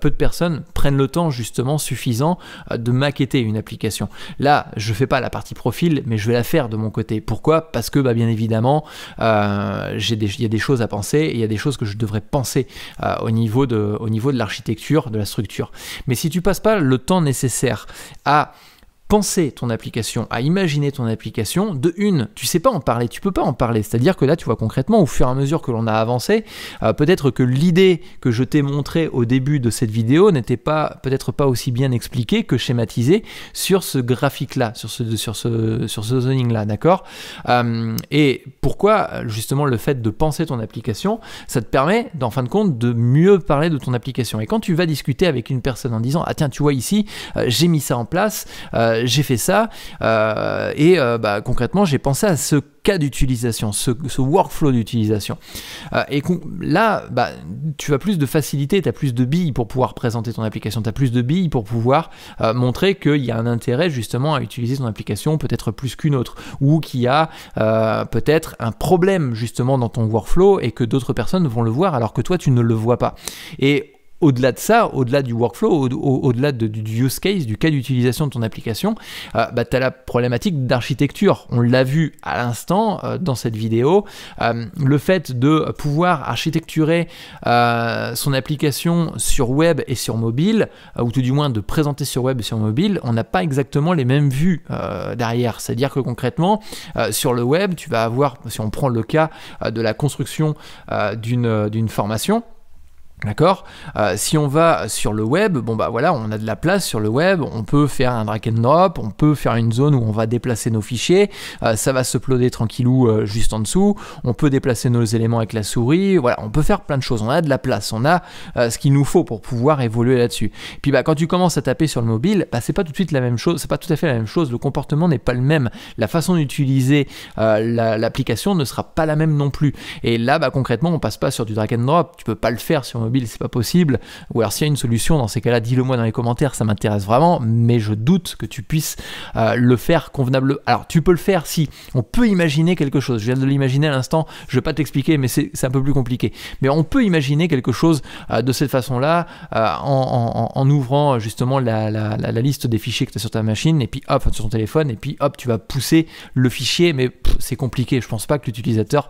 peu de personnes prennent le temps justement suffisant de maqueter une application. Là, je fais pas la partie profil, mais je vais la faire de mon côté. Pourquoi Parce que bah, bien évidemment, euh, il y a des choses à penser et il y a des choses que je devrais penser au niveau de, au niveau de l'architecture, de la structure. Mais si tu passes pas le temps nécessaire à penser ton application, à imaginer ton application, de une, tu sais pas en parler, tu peux pas en parler. C'est-à-dire que là, tu vois concrètement, au fur et à mesure que l'on a avancé, euh, peut-être que l'idée que je t'ai montrée au début de cette vidéo n'était pas peut-être pas aussi bien expliquée que schématisée sur ce graphique-là, sur ce, sur ce, sur ce zoning-là, d'accord euh, Et pourquoi justement le fait de penser ton application, ça te permet, en fin de compte, de mieux parler de ton application. Et quand tu vas discuter avec une personne en disant, ah tiens, tu vois ici, euh, j'ai mis ça en place, euh, j'ai fait ça euh, et euh, bah, concrètement j'ai pensé à ce cas d'utilisation, ce, workflow d'utilisation. et là, bah, tu as plus de facilité, tu as plus de billes pour pouvoir présenter ton application, tu as plus de billes pour pouvoir montrer qu'il y a un intérêt justement à utiliser ton application peut-être plus qu'une autre, ou qu'il y a peut-être un problème justement dans ton workflow et que d'autres personnes vont le voir alors que toi tu ne le vois pas. Et au-delà de ça, au-delà du workflow, au-delà du use case, du cas d'utilisation de ton application, euh, bah, tu as la problématique d'architecture. On l'a vu à l'instant euh, dans cette vidéo. Euh, le fait de pouvoir architecturer son application sur web et sur mobile, ou tout du moins de présenter sur web et sur mobile, on n'a pas exactement les mêmes vues derrière. C'est-à-dire que concrètement, sur le web, tu vas avoir, si on prend le cas de la construction d'une formation, D'accord euh, Si on va sur le web, bon bah voilà, on a de la place sur le web, on peut faire un drag and drop, on peut faire une zone où on va déplacer nos fichiers, euh, ça va se ploder tranquillou euh, juste en dessous, on peut déplacer nos éléments avec la souris, voilà, on peut faire plein de choses, on a de la place, on a ce qu'il nous faut pour pouvoir évoluer là-dessus. Puis bah quand tu commences à taper sur le mobile, bah c'est pas tout de suite la même chose, c'est pas tout à fait la même chose, le comportement n'est pas le même, la façon d'utiliser l'application ne sera pas la même non plus. Et là bah concrètement on passe pas sur du drag and drop, tu peux pas le faire sur mobile c'est pas possible. Ou alors s'il y a une solution, dans ces cas-là, dis-le moi dans les commentaires, ça m'intéresse vraiment, mais je doute que tu puisses euh, le faire convenable. Alors tu peux le faire si on peut imaginer quelque chose. Je viens de l'imaginer à l'instant, je vais pas t'expliquer, mais c'est un peu plus compliqué. Mais on peut imaginer quelque chose euh, de cette façon-là euh, en, ouvrant justement la, liste des fichiers que tu as sur ta machine, et puis hop, sur ton téléphone, et puis hop, tu vas pousser le fichier, mais c'est compliqué. Je pense pas que l'utilisateur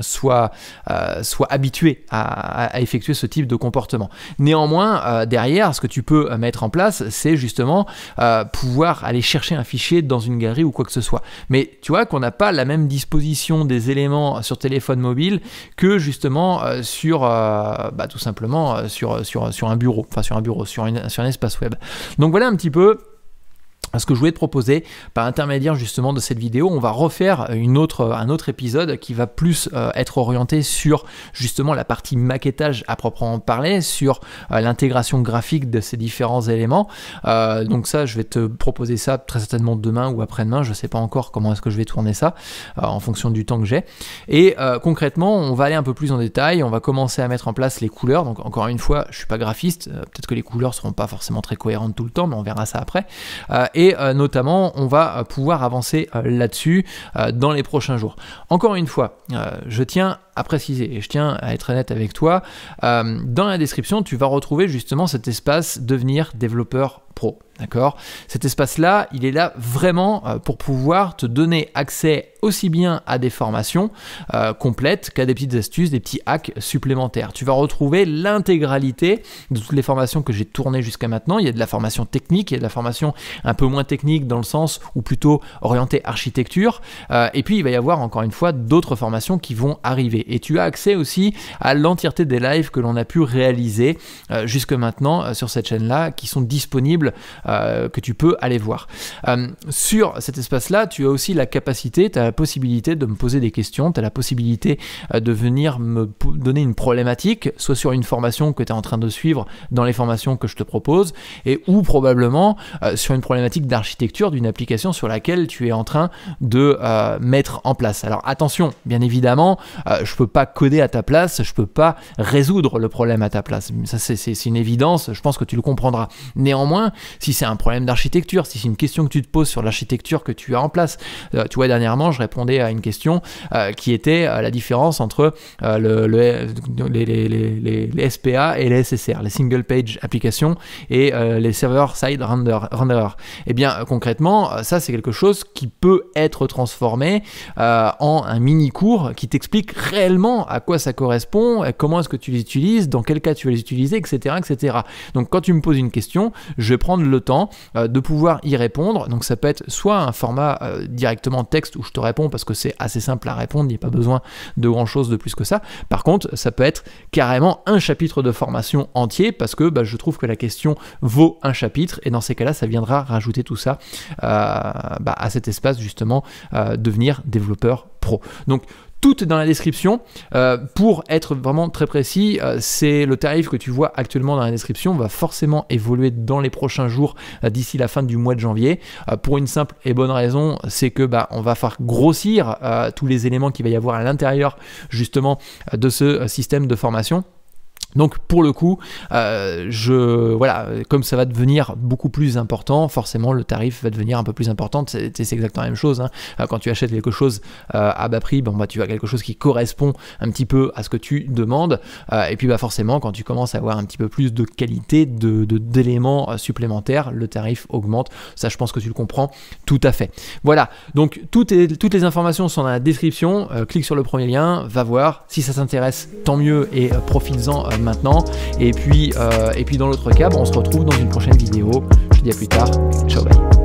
soit, soit habitué à effectuer ce type de comportement. Néanmoins, euh, derrière, ce que tu peux euh, mettre en place, c'est justement euh, pouvoir aller chercher un fichier dans une galerie ou quoi que ce soit. Mais tu vois qu'on n'a pas la même disposition des éléments sur téléphone mobile que justement sur bah, tout simplement sur, sur, un bureau, enfin sur un bureau, sur, sur un espace web. Donc voilà un petit peu ce que je voulais te proposer par intermédiaire justement de cette vidéo, on va refaire une autre, un autre épisode qui va plus euh, être orienté sur justement la partie maquettage à proprement parler, sur euh, l'intégration graphique de ces différents éléments. Euh, donc ça, je vais te proposer ça très certainement demain ou après-demain, je ne sais pas encore comment est-ce que je vais tourner ça en fonction du temps que j'ai. Et concrètement, on va aller un peu plus en détail, on va commencer à mettre en place les couleurs. Donc encore une fois, je ne suis pas graphiste, peut-être que les couleurs ne seront pas forcément très cohérentes tout le temps, mais on verra ça après et euh, notamment, on va euh, pouvoir avancer euh, là-dessus dans les prochains jours. Encore une fois, je tiens à préciser, et je tiens à être honnête avec toi, dans la description, tu vas retrouver justement cet espace devenir développeur Pro. D'accord Cet espace-là, il est là vraiment euh, pour pouvoir te donner accès aussi bien à des formations euh, complètes qu'à des petites astuces, des petits hacks supplémentaires. Tu vas retrouver l'intégralité de toutes les formations que j'ai tournées jusqu'à maintenant. Il y a de la formation technique, il y a de la formation un peu moins technique dans le sens ou plutôt orientée architecture. Euh, et puis il va y avoir encore une fois d'autres formations qui vont arriver. Et tu as accès aussi à l'entièreté des lives que l'on a pu réaliser jusque maintenant sur cette chaîne-là qui sont disponibles euh, que tu peux aller voir. Euh, sur cet espace-là, tu as aussi la capacité, tu as la possibilité de me poser des questions, tu as la possibilité euh, de venir me donner une problématique, soit sur une formation que tu es en train de suivre dans les formations que je te propose, et ou probablement sur une problématique d'architecture d'une application sur laquelle tu es en train de mettre en place. Alors attention, bien évidemment, je ne peux pas coder à ta place, je ne peux pas résoudre le problème à ta place. Ça, c'est une évidence, je pense que tu le comprendras. Néanmoins, si c'est un problème d'architecture, si c'est une question que tu te poses sur l'architecture que tu as en place. Euh, tu vois, dernièrement, je répondais à une question euh, qui était euh, la différence entre le, les, SPA et les SSR, les single page applications et les server side renderer. Et eh bien, concrètement, ça, c'est quelque chose qui peut être transformé en un mini cours qui t'explique réellement à quoi ça correspond, comment est-ce que tu les utilises, dans quel cas tu vas les utiliser, etc. etc. Donc, quand tu me poses une question, je prendre le temps euh, de pouvoir y répondre. Donc ça peut être soit un format euh, directement texte où je te réponds parce que c'est assez simple à répondre, il n'y a pas besoin de grand chose de plus que ça. Par contre, ça peut être carrément un chapitre de formation entier parce que bah, je trouve que la question vaut un chapitre et dans ces cas-là, ça viendra rajouter tout ça euh, bah, à cet espace justement devenir développeur pro. Donc toutes dans la description. Euh, pour être vraiment très précis, euh, c'est le tarif que tu vois actuellement dans la description va forcément évoluer dans les prochains jours euh, d'ici la fin du mois de janvier. pour une simple et bonne raison, c'est que bah, on va faire grossir tous les éléments qu'il va y avoir à l'intérieur justement de ce système de formation. Donc pour le coup, euh, je voilà, comme ça va devenir beaucoup plus important, forcément le tarif va devenir un peu plus important. C'est exactement la même chose. Hein. Euh, quand tu achètes quelque chose euh, à bas prix, bon bah, tu as quelque chose qui correspond un petit peu à ce que tu demandes. et puis bah forcément, quand tu commences à avoir un petit peu plus de qualité, de d'éléments supplémentaires, le tarif augmente. Ça, je pense que tu le comprends tout à fait. Voilà. Donc toutes toutes les informations sont dans la description. clique sur le premier lien, va voir. Si ça t'intéresse, tant mieux et profites-en maintenant. Et puis, euh, et puis dans l'autre cas, on se retrouve dans une prochaine vidéo. Je te dis à plus tard. Ciao, bye.